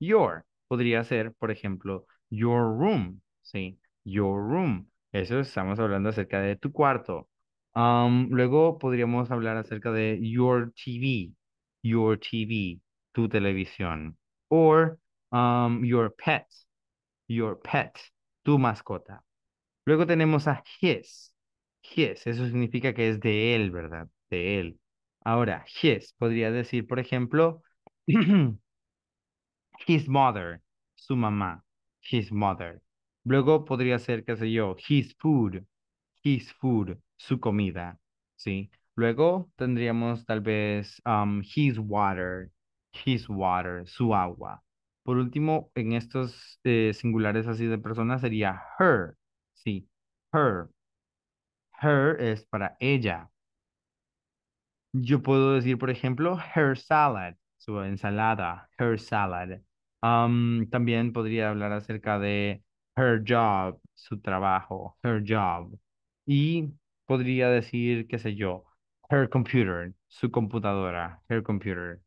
Your podría ser, por ejemplo, your room, sí, your room. Eso estamos hablando acerca de tu cuarto. luego podríamos hablar acerca de your TV, your TV, tu televisión. Or your pet, your pet, tu mascota. Luego tenemos a his, his, eso significa que es de él, ¿verdad? De él. Ahora, his, podría decir, por ejemplo, his mother, su mamá, his mother. Luego podría ser, qué sé yo, his food, his food, su comida, ¿sí? Luego tendríamos tal vez um, his water, his water, su agua. Por último, en estos eh, singulares así de personas sería her, ¿sí? Her. Her es para ella, yo puedo decir, por ejemplo, her salad, su ensalada, her salad. también podría hablar acerca de her job, su trabajo, her job. Y podría decir, qué sé yo, her computer, su computadora, her computer.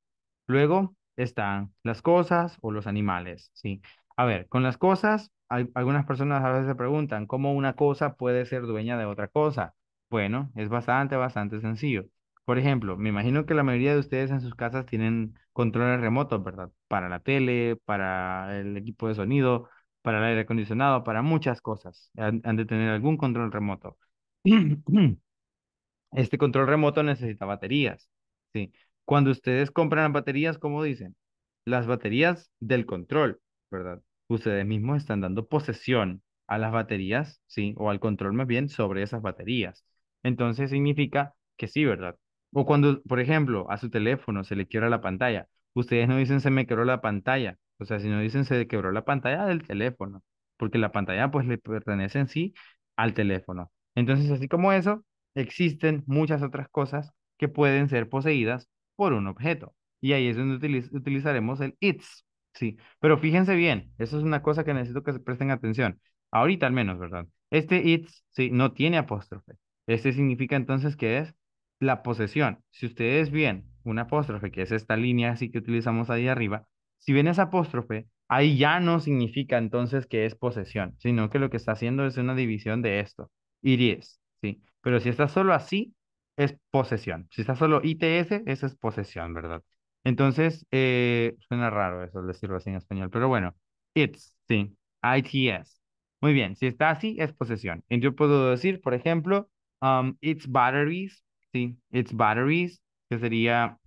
Luego están las cosas o los animales, ¿sí? A ver, con las cosas, algunas personas a veces se preguntan cómo una cosa puede ser dueña de otra cosa. Bueno, es bastante, bastante sencillo. Por ejemplo, me imagino que la mayoría de ustedes en sus casas tienen controles remotos, ¿verdad? Para la tele, para el equipo de sonido, para el aire acondicionado, para muchas cosas. Han, de tener algún control remoto. Este control remoto necesita baterías. Sí. Cuando ustedes compran baterías, ¿cómo dicen? Las baterías del control, ¿verdad? Ustedes mismos están dando posesión a las baterías, sí, o al control más bien sobre esas baterías. Entonces significa que sí, ¿verdad? O cuando, por ejemplo, a su teléfono se le quiebra la pantalla. Ustedes no dicen se me quebró la pantalla. O sea, si no dicen se quebró la pantalla del teléfono. Porque la pantalla pues le pertenece en sí al teléfono. Entonces, así como eso, existen muchas otras cosas que pueden ser poseídas por un objeto. Y ahí es donde utilizaremos el its. Sí, pero fíjense bien, eso es una cosa que necesito que se presten atención. Ahorita al menos, ¿verdad? Este its, sí, no tiene apóstrofe. Este significa entonces que es la posesión. Si ustedes ven una apóstrofe, que es esta línea así que utilizamos ahí arriba, si ven esa apóstrofe, ahí ya no significa entonces que es posesión, sino que lo que está haciendo es una división de esto. IRIS, ¿sí? Pero si está solo así, es posesión. Si está solo ITS, eso es posesión, ¿verdad? Entonces, eh, suena raro eso decirlo así en español, pero bueno, it's, sí, ITS. Muy bien, si está así, es posesión. Y yo puedo decir, por ejemplo, um, its batteries Sí, its batteries, que sería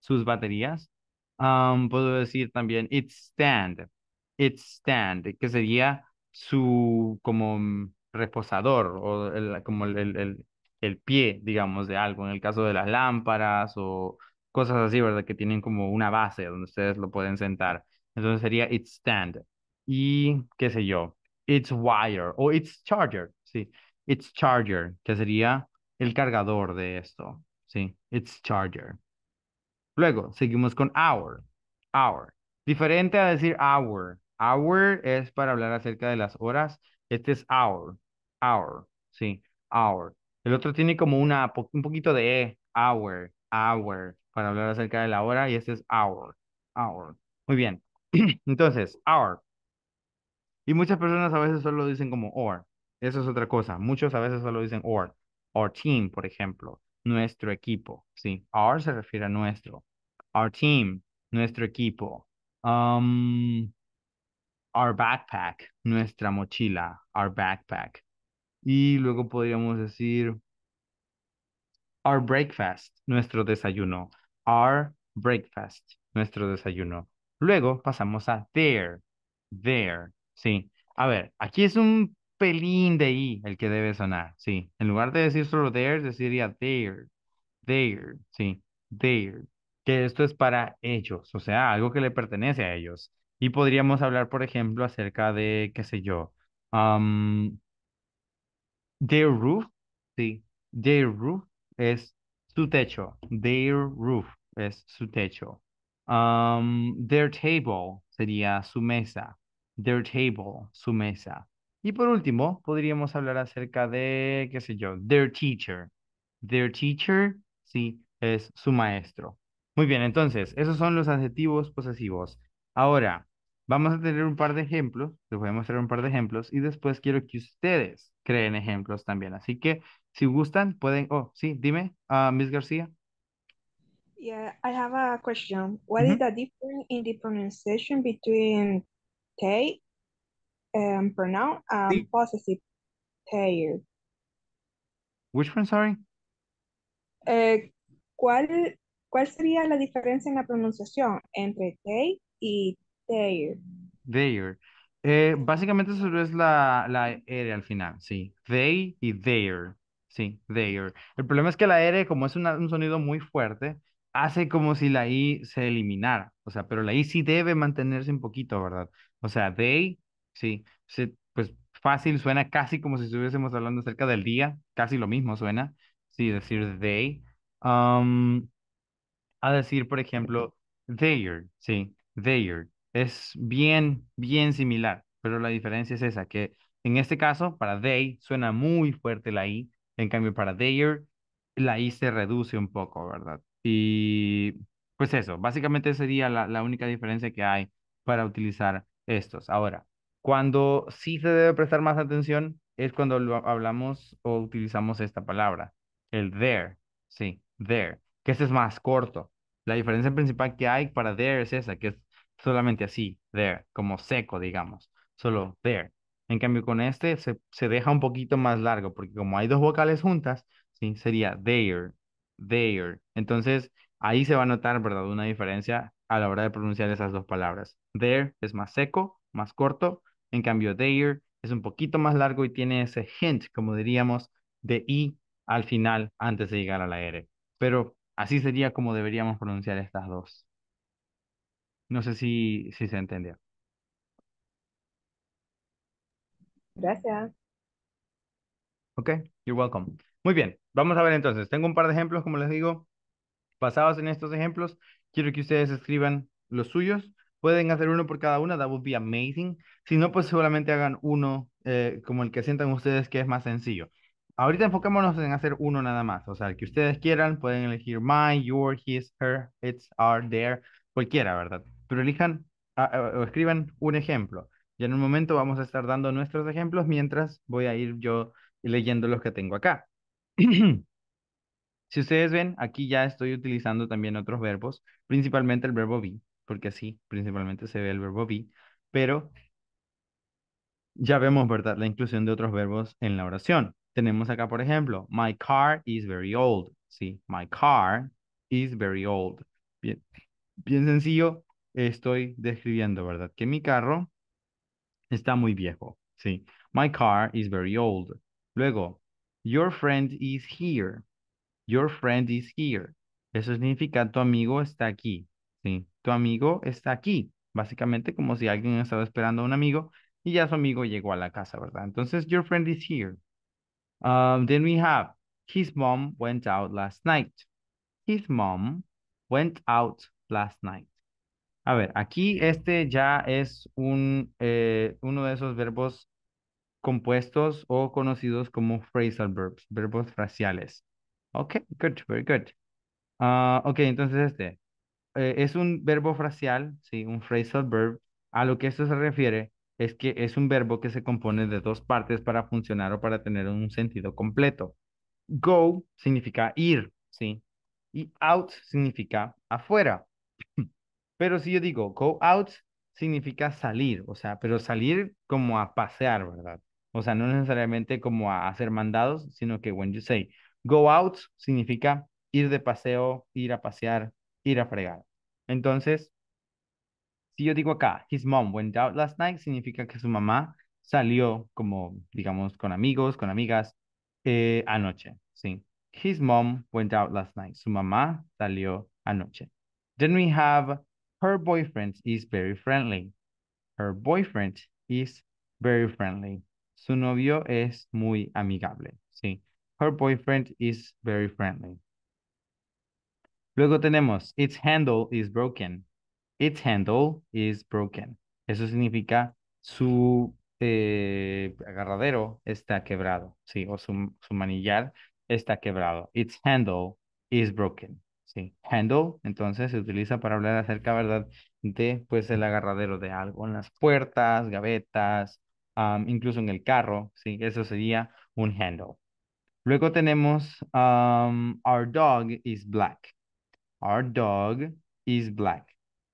sus baterías. Um, puedo decir también its stand, its stand, que sería su como mm, reposador o como el, el, el, pie, digamos, de algo, en el caso de las lámparas o cosas así, ¿verdad? Que tienen como una base donde ustedes lo pueden sentar. Entonces sería its stand y qué sé yo, its wire o its charger, sí, its charger, que sería el cargador de esto, ¿sí? It's charger. Luego, seguimos con hour, hour. Diferente a decir hour. Hour es para hablar acerca de las horas. Este es hour, hour, ¿sí? Hour. El otro tiene como una, un poquito de e, hour, hour, para hablar acerca de la hora y este es hour, hour. Muy bien. Entonces, hour. Y muchas personas a veces solo dicen como or. Eso es otra cosa. Muchos a veces solo dicen or. Our team, por ejemplo, nuestro equipo, ¿sí? Our se refiere a nuestro. Our team, nuestro equipo. Um, our backpack, nuestra mochila, our backpack. Y luego podríamos decir our breakfast, nuestro desayuno. Our breakfast, nuestro desayuno. Luego pasamos a there, there, ¿sí? A ver, aquí es un pelín de I el que debe sonar, sí. En lugar de decir solo there, deciría there, there, sí, there. Que esto es para ellos, o sea, algo que le pertenece a ellos. Y podríamos hablar, por ejemplo, acerca de, qué sé yo, their roof, sí, their roof es su techo, their roof es su techo. their table sería su mesa, their table, su mesa. Y por último, podríamos hablar acerca de, qué sé yo, their teacher. Their teacher, sí, es su maestro. Muy bien, entonces, esos son los adjetivos posesivos. Ahora, vamos a tener un par de ejemplos, les voy a mostrar un par de ejemplos y después quiero que ustedes creen ejemplos también. Así que, si gustan, pueden, oh, sí, dime, uh, Miss García. Yeah, I have a question. What is the difference in the pronunciation between take pronoun and possessive Which one, sorry? Eh, ¿cuál, ¿Cuál sería la diferencia en la pronunciación entre they y they're? Eh, básicamente solo es la, la R al final, sí. They y they're. Sí, there. El problema es que la R, como es un sonido muy fuerte, hace como si la I se eliminara. O sea, pero la I sí debe mantenerse un poquito, ¿verdad? O sea, they Sí, pues fácil suena casi como si estuviésemos hablando acerca del día, casi lo mismo suena, sí, decir they. Um, a decir, por ejemplo, they're sí, they're Es bien, bien similar, pero la diferencia es esa, que en este caso, para they suena muy fuerte la I, en cambio para they're la I se reduce un poco, ¿verdad? Y pues eso, básicamente sería la única diferencia que hay para utilizar estos. Ahora, cuando sí se debe prestar más atención es cuando lo hablamos o utilizamos esta palabra, el there, sí, there, que este es más corto. La diferencia principal que hay para there es esa, que es solamente así, there, como seco, digamos, solo there. En cambio, con este se, deja un poquito más largo, porque como hay dos vocales juntas, sí, sería there, there. Entonces, ahí se va a notar, ¿verdad?, una diferencia a la hora de pronunciar esas dos palabras. There es más seco, más corto, en cambio, there es un poquito más largo y tiene ese hint, como diríamos, de I al final antes de llegar a la R. Pero así sería como deberíamos pronunciar estas dos. No sé si, si se entendió. Gracias. Ok, you're welcome. Muy bien, vamos a ver entonces. Tengo un par de ejemplos, como les digo. Basados en estos ejemplos, quiero que ustedes escriban los suyos pueden hacer uno por cada una, that would be amazing. Si no, pues seguramente hagan uno eh, como el que sientan ustedes que es más sencillo. Ahorita enfocémonos en hacer uno nada más, o sea, el que ustedes quieran, pueden elegir my, your, his, her, its, are, there cualquiera, ¿verdad? Pero elijan ah, ah, o escriban un ejemplo. Y en un momento vamos a estar dando nuestros ejemplos mientras voy a ir yo leyendo los que tengo acá. si ustedes ven, aquí ya estoy utilizando también otros verbos, principalmente el verbo be porque así principalmente se ve el verbo be, pero ya vemos, ¿verdad?, la inclusión de otros verbos en la oración. Tenemos acá, por ejemplo, my car is very old. Sí, my car is very old. Bien, sencillo, estoy describiendo, ¿verdad?, que mi carro está muy viejo. Sí, my car is very old. Luego, your friend is here. Your friend is here. Eso significa tu amigo está aquí. Sí, tu amigo está aquí, básicamente como si alguien estaba esperando a un amigo y ya su amigo llegó a la casa, ¿verdad? Entonces, your friend is here. Um, then we have, his mom went out last night. His mom went out last night. A ver, aquí este ya es un, eh, uno de esos verbos compuestos o conocidos como phrasal verbs, verbos fraciales. Ok, good, very good. Ah, ok, entonces este. Eh, es un verbo fracial, sí, un phrasal verb. A lo que esto se refiere es que es un verbo que se compone de dos partes para funcionar o para tener un sentido completo. Go significa ir, sí, y out significa afuera. Pero si yo digo go out, significa salir, o sea, pero salir como a pasear, ¿verdad? O sea, no necesariamente como a hacer mandados, sino que when you say go out, significa ir de paseo, ir a pasear, ir a fregar. Entonces, si yo digo acá, his mom went out last night, significa que su mamá salió como, digamos, con amigos, con amigas, eh, anoche, ¿sí? His mom went out last night. Su mamá salió anoche. Then we have her boyfriend is very friendly. Her boyfriend is very friendly. Su novio es muy amigable, ¿sí? Her boyfriend is very friendly. Luego tenemos, its handle is broken. Its handle is broken. Eso significa su eh, agarradero está quebrado, ¿sí? O su, manillar está quebrado. Its handle is broken. Sí, handle, entonces se utiliza para hablar acerca, ¿verdad? De, pues, el agarradero de algo en las puertas, gavetas, incluso en el carro, ¿sí? Eso sería un handle. Luego tenemos, our dog is black. Our dog is black.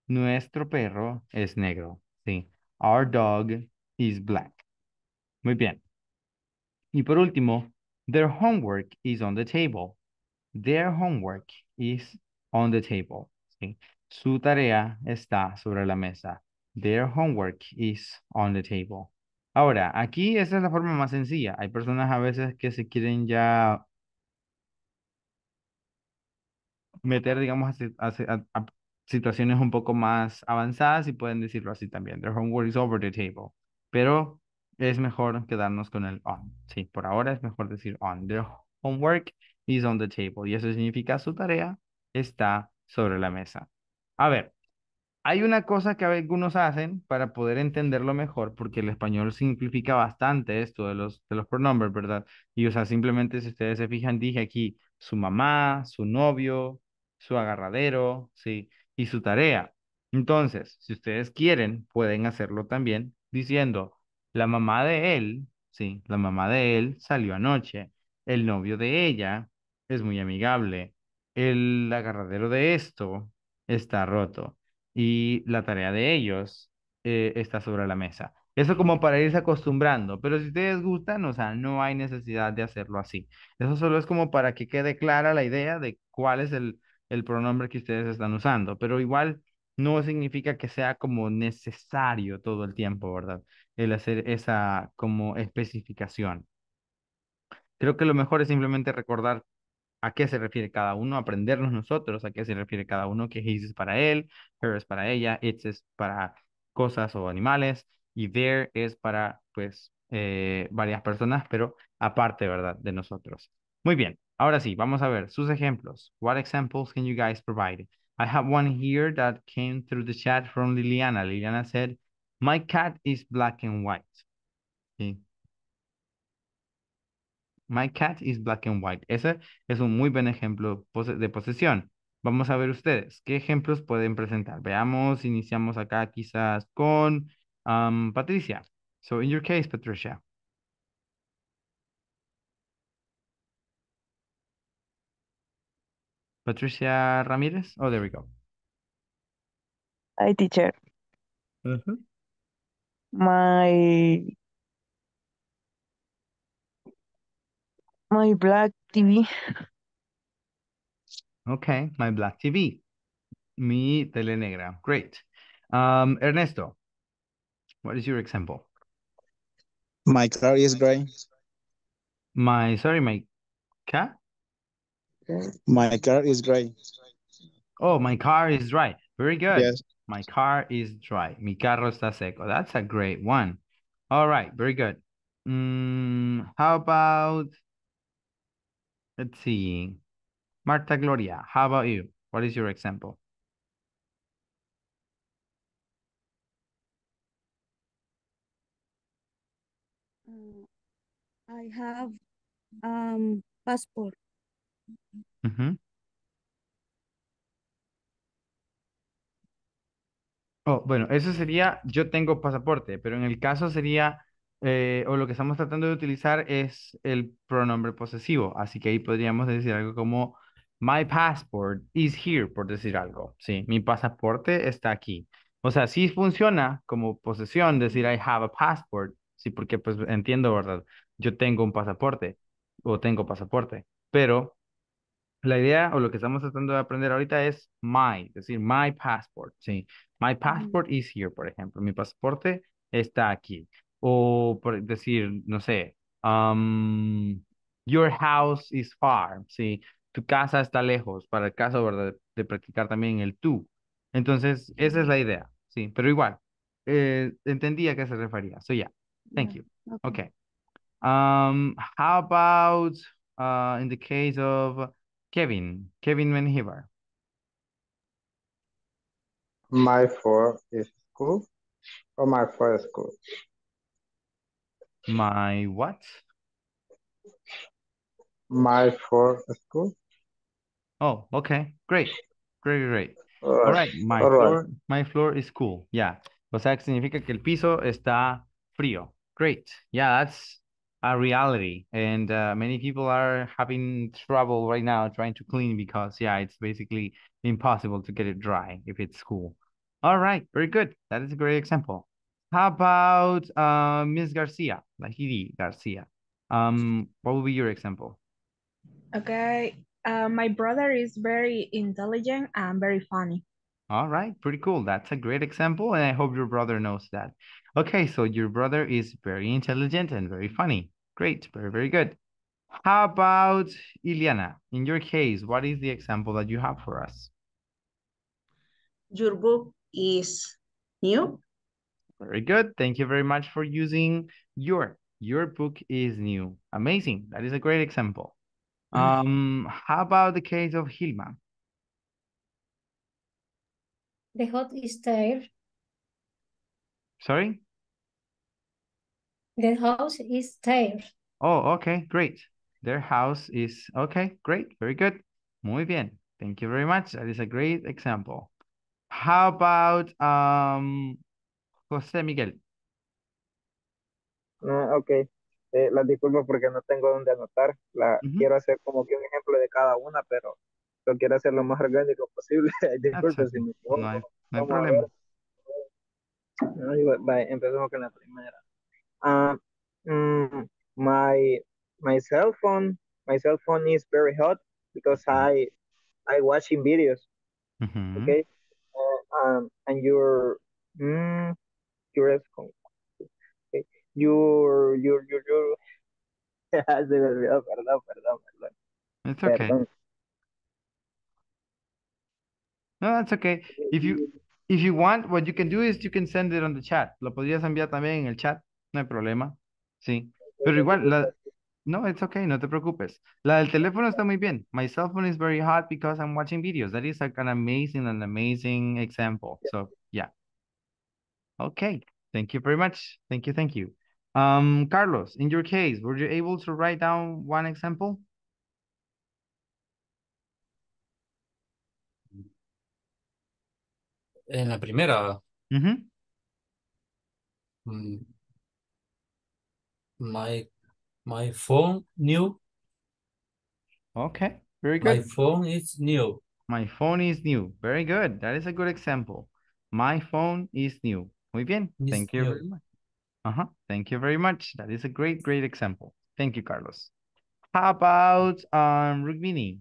Nuestro perro es negro. Sí. Our dog is black. Muy bien. Y por último, their homework is on the table. Their homework is on the table. Su tarea está sobre la mesa. Their homework is on the table. Ahora, aquí esa es la forma más sencilla. Hay personas a veces que se quieren ya meter, digamos, a, situaciones un poco más avanzadas y pueden decirlo así también. The homework is over the table. Pero es mejor quedarnos con el on. Sí, por ahora es mejor decir on. The homework is on the table. Y eso significa su tarea está sobre la mesa. A ver, hay una cosa que algunos hacen para poder entenderlo mejor, porque el español simplifica bastante esto de los, de los pronombres, ¿verdad? Y o sea, simplemente si ustedes se fijan, dije aquí su mamá, su novio, su agarradero, ¿sí? Y su tarea. Entonces, si ustedes quieren, pueden hacerlo también diciendo, la mamá de él, ¿sí? La mamá de él salió anoche. El novio de ella es muy amigable. El agarradero de esto está roto. Y la tarea de ellos eh, está sobre la mesa. Eso como para irse acostumbrando, pero si ustedes gustan, o sea, no hay necesidad de hacerlo así. Eso solo es como para que quede clara la idea de cuál es el, el pronombre que ustedes están usando, pero igual no significa que sea como necesario todo el tiempo, ¿verdad? El hacer esa como especificación. Creo que lo mejor es simplemente recordar a qué se refiere cada uno, aprendernos nosotros a qué se refiere cada uno, que his es para él, her es para ella, it es para cosas o animales, y there es para, pues, eh, varias personas, pero aparte, ¿verdad?, de nosotros. Muy bien. Ahora sí, vamos a ver sus ejemplos. What examples can you guys provide? I have one here that came through the chat from Liliana. Liliana said, my cat is black and white. My cat is black and white. Ese es un muy buen ejemplo de posesión. Vamos a ver ustedes qué ejemplos pueden presentar. Veamos, iniciamos acá quizás con um, Patricia. So in your case, Patricia, Patricia Ramirez. Oh, there we go. Hi, teacher. Mm -hmm. My my black TV. Okay, my black TV. Mi telenegra. Great. Um, Ernesto, what is your example? My car is gray. My sorry, my cat. My car is dry. Oh, my car is dry. Very good. Yes. My car is dry. Mi carro está seco. That's a great one. All right, very good. Mm, how about, let's see, Marta Gloria, how about you? What is your example? Mm, I have um passport. Oh, bueno, eso sería, yo tengo pasaporte, pero en el caso sería, eh, o lo que estamos tratando de utilizar es el pronombre posesivo, así que ahí podríamos decir algo como, My passport is here, por decir algo, sí, mi pasaporte está aquí. O sea, sí funciona como posesión decir I have a passport, sí, porque pues entiendo, ¿verdad? Yo tengo un pasaporte o tengo pasaporte, pero la idea o lo que estamos tratando de aprender ahorita es my, es decir, my passport, ¿sí? My passport is here, por ejemplo, mi pasaporte está aquí. O por decir, no sé, um, your house is far, ¿sí? Tu casa está lejos, para el caso, De practicar también el tú. Entonces, esa es la idea, ¿sí? Pero igual, eh, entendía a qué se refería. So, ya thank you. Ok. Um, how about uh, in the case of... Kevin, Kevin Menjivar. My four is school or my four is school? My what? My four school. Oh, okay. Great. Great, great. All right. All right. My, All floor, right. my floor is cool. Yeah. O sea, significa que el piso está frío. Great. Yeah, that's a reality and uh, many people are having trouble right now trying to clean because yeah it's basically impossible to get it dry if it's cool all right very good that is a great example how about uh, Ms. Garcia, Lahiri Garcia? Um, what would be your example? Okay, uh, my brother is very intelligent and very funny. All right, pretty cool. That's a great example, and I hope your brother knows that. Okay, so your brother is very intelligent and very funny. Great, very, very good. How about Iliana? In your case, what is the example that you have for us? Your book is new. Very good. Thank you very much for using your. Your book is new. Amazing. That is a great example. Mm -hmm. Um, how about the case of Hilma? The hot is there. Sorry? The house is there. Oh, okay, great. Their house is, okay, great, very good. Muy bien. Thank you very much. That is a great example. How about um, José Miguel? No, ah, okay. La eh, las disculpo porque no tengo donde anotar. La, Quiero hacer como que un ejemplo de cada una, pero lo quiero hacer lo más orgánico posible. Disculpe si me No hay, no hay problema. Bye. Empezamos con la primera. Uh, mm, my my cell phone my cell phone is very hot because I I watching videos. Mm -hmm. Okay. Uh, um, and your mm, your okay. your your your your perdón, perdón, perdón. It's okay. Perdón. No, that's okay. If you if you want, what you can do is you can send it on the chat. Lo podrías enviar también en el chat. No hay problema. Sí. Pero igual, la... no, it's okay. No te preocupes. La del teléfono está muy bien. My cell phone is very hot because I'm watching videos. That is like an amazing, an amazing example. So, yeah. Okay. Thank you very much. Thank you. Thank you. Um, Carlos, in your case, were you able to write down one example? En la primera. Uh -huh. Mm. My my phone new. Okay, very good. My phone is new. My phone is new. Very good. That is a good example. My phone is new. Muy bien. It's Thank you new. very much. Uh-huh. Thank you very much. That is a great, great example. Thank you, Carlos. How about um Rukmini?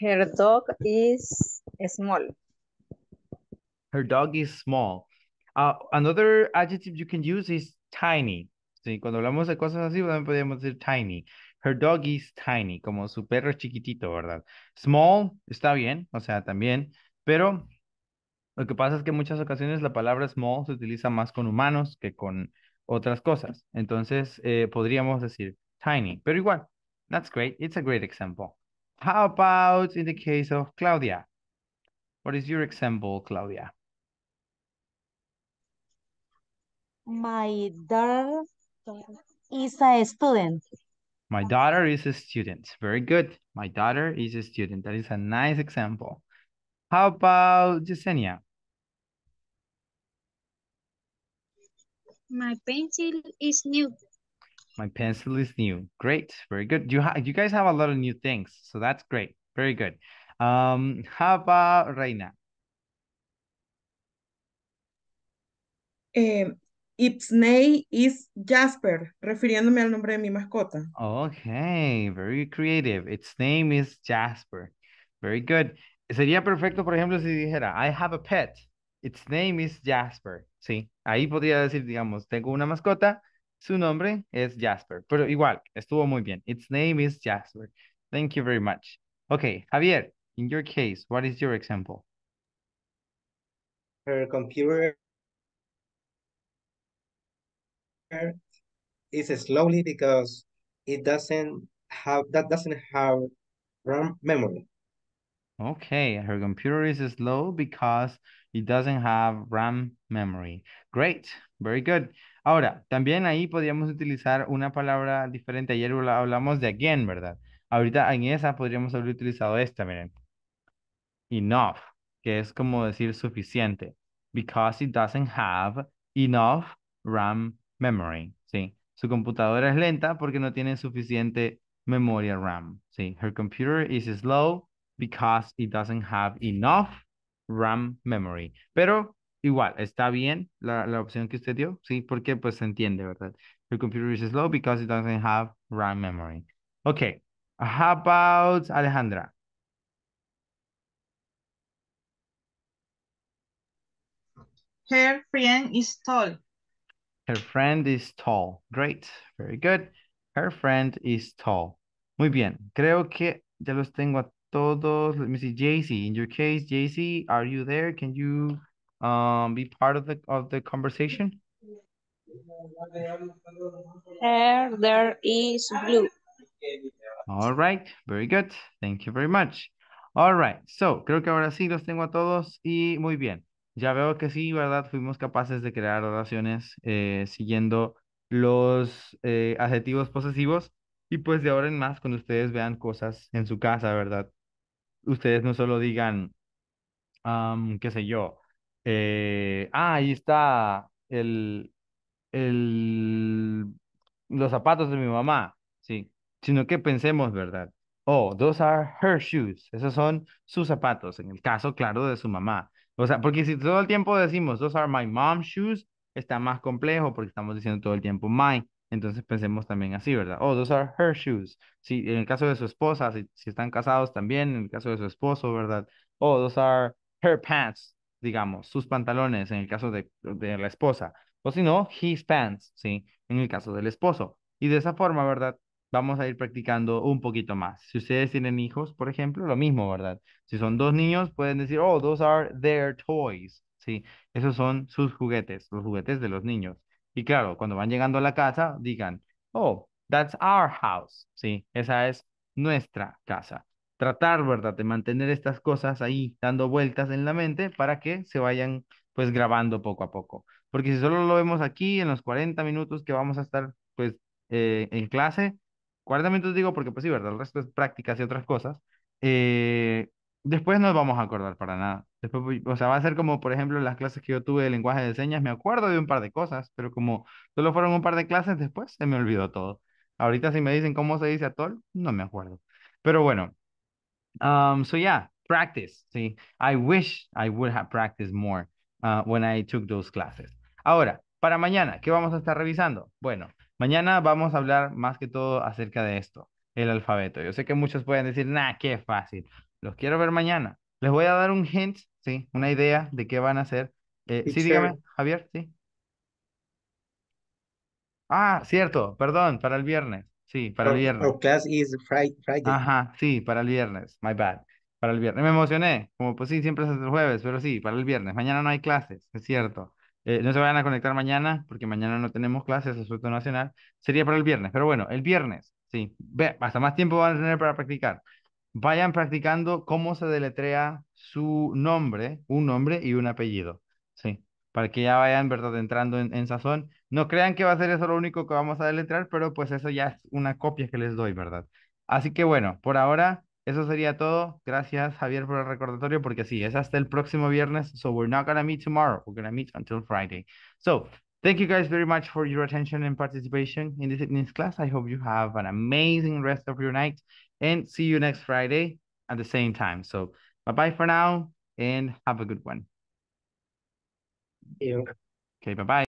Her dog is small. Her dog is small. Uh, another adjective you can use is tiny. cuando hablamos de cosas así, también podríamos decir tiny. Her dog is tiny, como su perro chiquitito, ¿verdad? Small está bien, o sea, también, pero lo que pasa es que en muchas ocasiones la palabra small se utiliza más con humanos que con otras cosas. Entonces, eh, podríamos decir tiny, pero igual, that's great. It's a great example. How about in the case of Claudia? What is your example, Claudia? My daughter is a student. My daughter is a student. Very good. My daughter is a student. That is a nice example. How about Yesenia? My pencil is new. My pencil is new. Great. Very good. You you guys have a lot of new things. So that's great. Very good. Um, how about Reina? Eh, its name is Jasper, refiriéndome al nombre de mi mascota. Okay, very creative. Its name is Jasper. Very good. Sería perfecto, por ejemplo, si dijera, I have a pet. Its name is Jasper. Sí, ahí podría decir, digamos, tengo una mascota, Su nombre es Jasper, pero igual, estuvo muy bien. Its name is Jasper. Thank you very much. Okay, Javier, in your case, what is your example? Her computer is slowly because it doesn't have, that doesn't have RAM memory. Okay, her computer is slow because it doesn't have RAM memory. Great, very good. Ahora, también ahí podríamos utilizar una palabra diferente. Ayer hablamos de again, ¿verdad? Ahorita en esa podríamos haber utilizado esta, miren. Enough, que es como decir suficiente. Because it doesn't have enough RAM memory, ¿sí? Su computadora es lenta porque no tiene suficiente memoria RAM, ¿sí? Her computer is slow because it doesn't have enough RAM memory. Pero igual, está bien la, opción que usted dio, ¿sí? Porque pues se entiende, ¿verdad? Your computer is slow because it doesn't have RAM memory. Okay, how about Alejandra? Her friend is tall. Her friend is tall. Great, very good. Her friend is tall. Muy bien, creo que ya los tengo a todos. Let me see, Jaycee, in your case, Jaycee, are you there? Can you um, be part of the of the conversation? Here there is blue. All right, very good. Thank you very much. All right, so creo que ahora sí los tengo a todos y muy bien. Ya veo que sí, ¿verdad? Fuimos capaces de crear oraciones eh, siguiendo los eh, adjetivos posesivos y pues de ahora en más cuando ustedes vean cosas en su casa, ¿verdad? Ustedes no solo digan, um, qué sé yo, eh, ah, ahí está el, el, los zapatos de mi mamá, sí. Sino que pensemos, ¿verdad? Oh, those are her shoes. Esos son sus zapatos, en el caso, claro, de su mamá. O sea, porque si todo el tiempo decimos, those are my mom's shoes, está más complejo porque estamos diciendo todo el tiempo my. Entonces pensemos también así, ¿verdad? Oh, those are her shoes. sí, en el caso de su esposa, si, si están casados también, en el caso de su esposo, ¿verdad? Oh, those are her pants digamos, sus pantalones en el caso de, la esposa, o si no, his pants, ¿sí? En el caso del esposo. Y de esa forma, ¿verdad? Vamos a ir practicando un poquito más. Si ustedes tienen hijos, por ejemplo, lo mismo, ¿verdad? Si son dos niños, pueden decir, oh, those are their toys, ¿sí? Esos son sus juguetes, los juguetes de los niños. Y claro, cuando van llegando a la casa, digan, oh, that's our house, ¿sí? Esa es nuestra casa tratar, ¿verdad?, de mantener estas cosas ahí dando vueltas en la mente para que se vayan pues grabando poco a poco. Porque si solo lo vemos aquí en los 40 minutos que vamos a estar pues eh, en clase, 40 minutos digo porque pues sí, ¿verdad? El resto es prácticas y otras cosas. Eh, después no vamos a acordar para nada. Después, o sea, va a ser como, por ejemplo, las clases que yo tuve de lenguaje de señas, me acuerdo de un par de cosas, pero como solo fueron un par de clases, después se me olvidó todo. Ahorita si me dicen cómo se dice atol, no me acuerdo. Pero bueno, Um, so yeah, practice. Sí, I wish I would have practiced more uh, when I took those classes. Ahora, para mañana, ¿qué vamos a estar revisando? Bueno, mañana vamos a hablar más que todo acerca de esto, el alfabeto. Yo sé que muchos pueden decir, nah, qué fácil. Los quiero ver mañana. Les voy a dar un hint, sí, una idea de qué van a hacer. Eh, sí, dígame, Javier, sí. Ah, cierto, perdón, para el viernes. Sí, para el viernes. Ajá, sí, para el viernes. My bad. Para el viernes. Me emocioné. Como pues sí, siempre es el jueves, pero sí, para el viernes. Mañana no hay clases, es cierto. Eh, no se vayan a conectar mañana, porque mañana no tenemos clases, asunto nacional. Sería para el viernes, pero bueno, el viernes, sí. Ve, hasta más tiempo van a tener para practicar. Vayan practicando cómo se deletrea su nombre, un nombre y un apellido para que ya vayan, ¿verdad?, entrando en, sazón. No crean que va a ser eso lo único que vamos a deletrear, pero pues eso ya es una copia que les doy, ¿verdad? Así que bueno, por ahora, eso sería todo. Gracias, Javier, por el recordatorio, porque sí, es hasta el próximo viernes. So we're not going to meet tomorrow. We're going to meet until Friday. So Thank you guys very much for your attention and participation in this evening's class. I hope you have an amazing rest of your night and see you next Friday at the same time. So bye-bye for now and have a good one. Okay, bye-bye.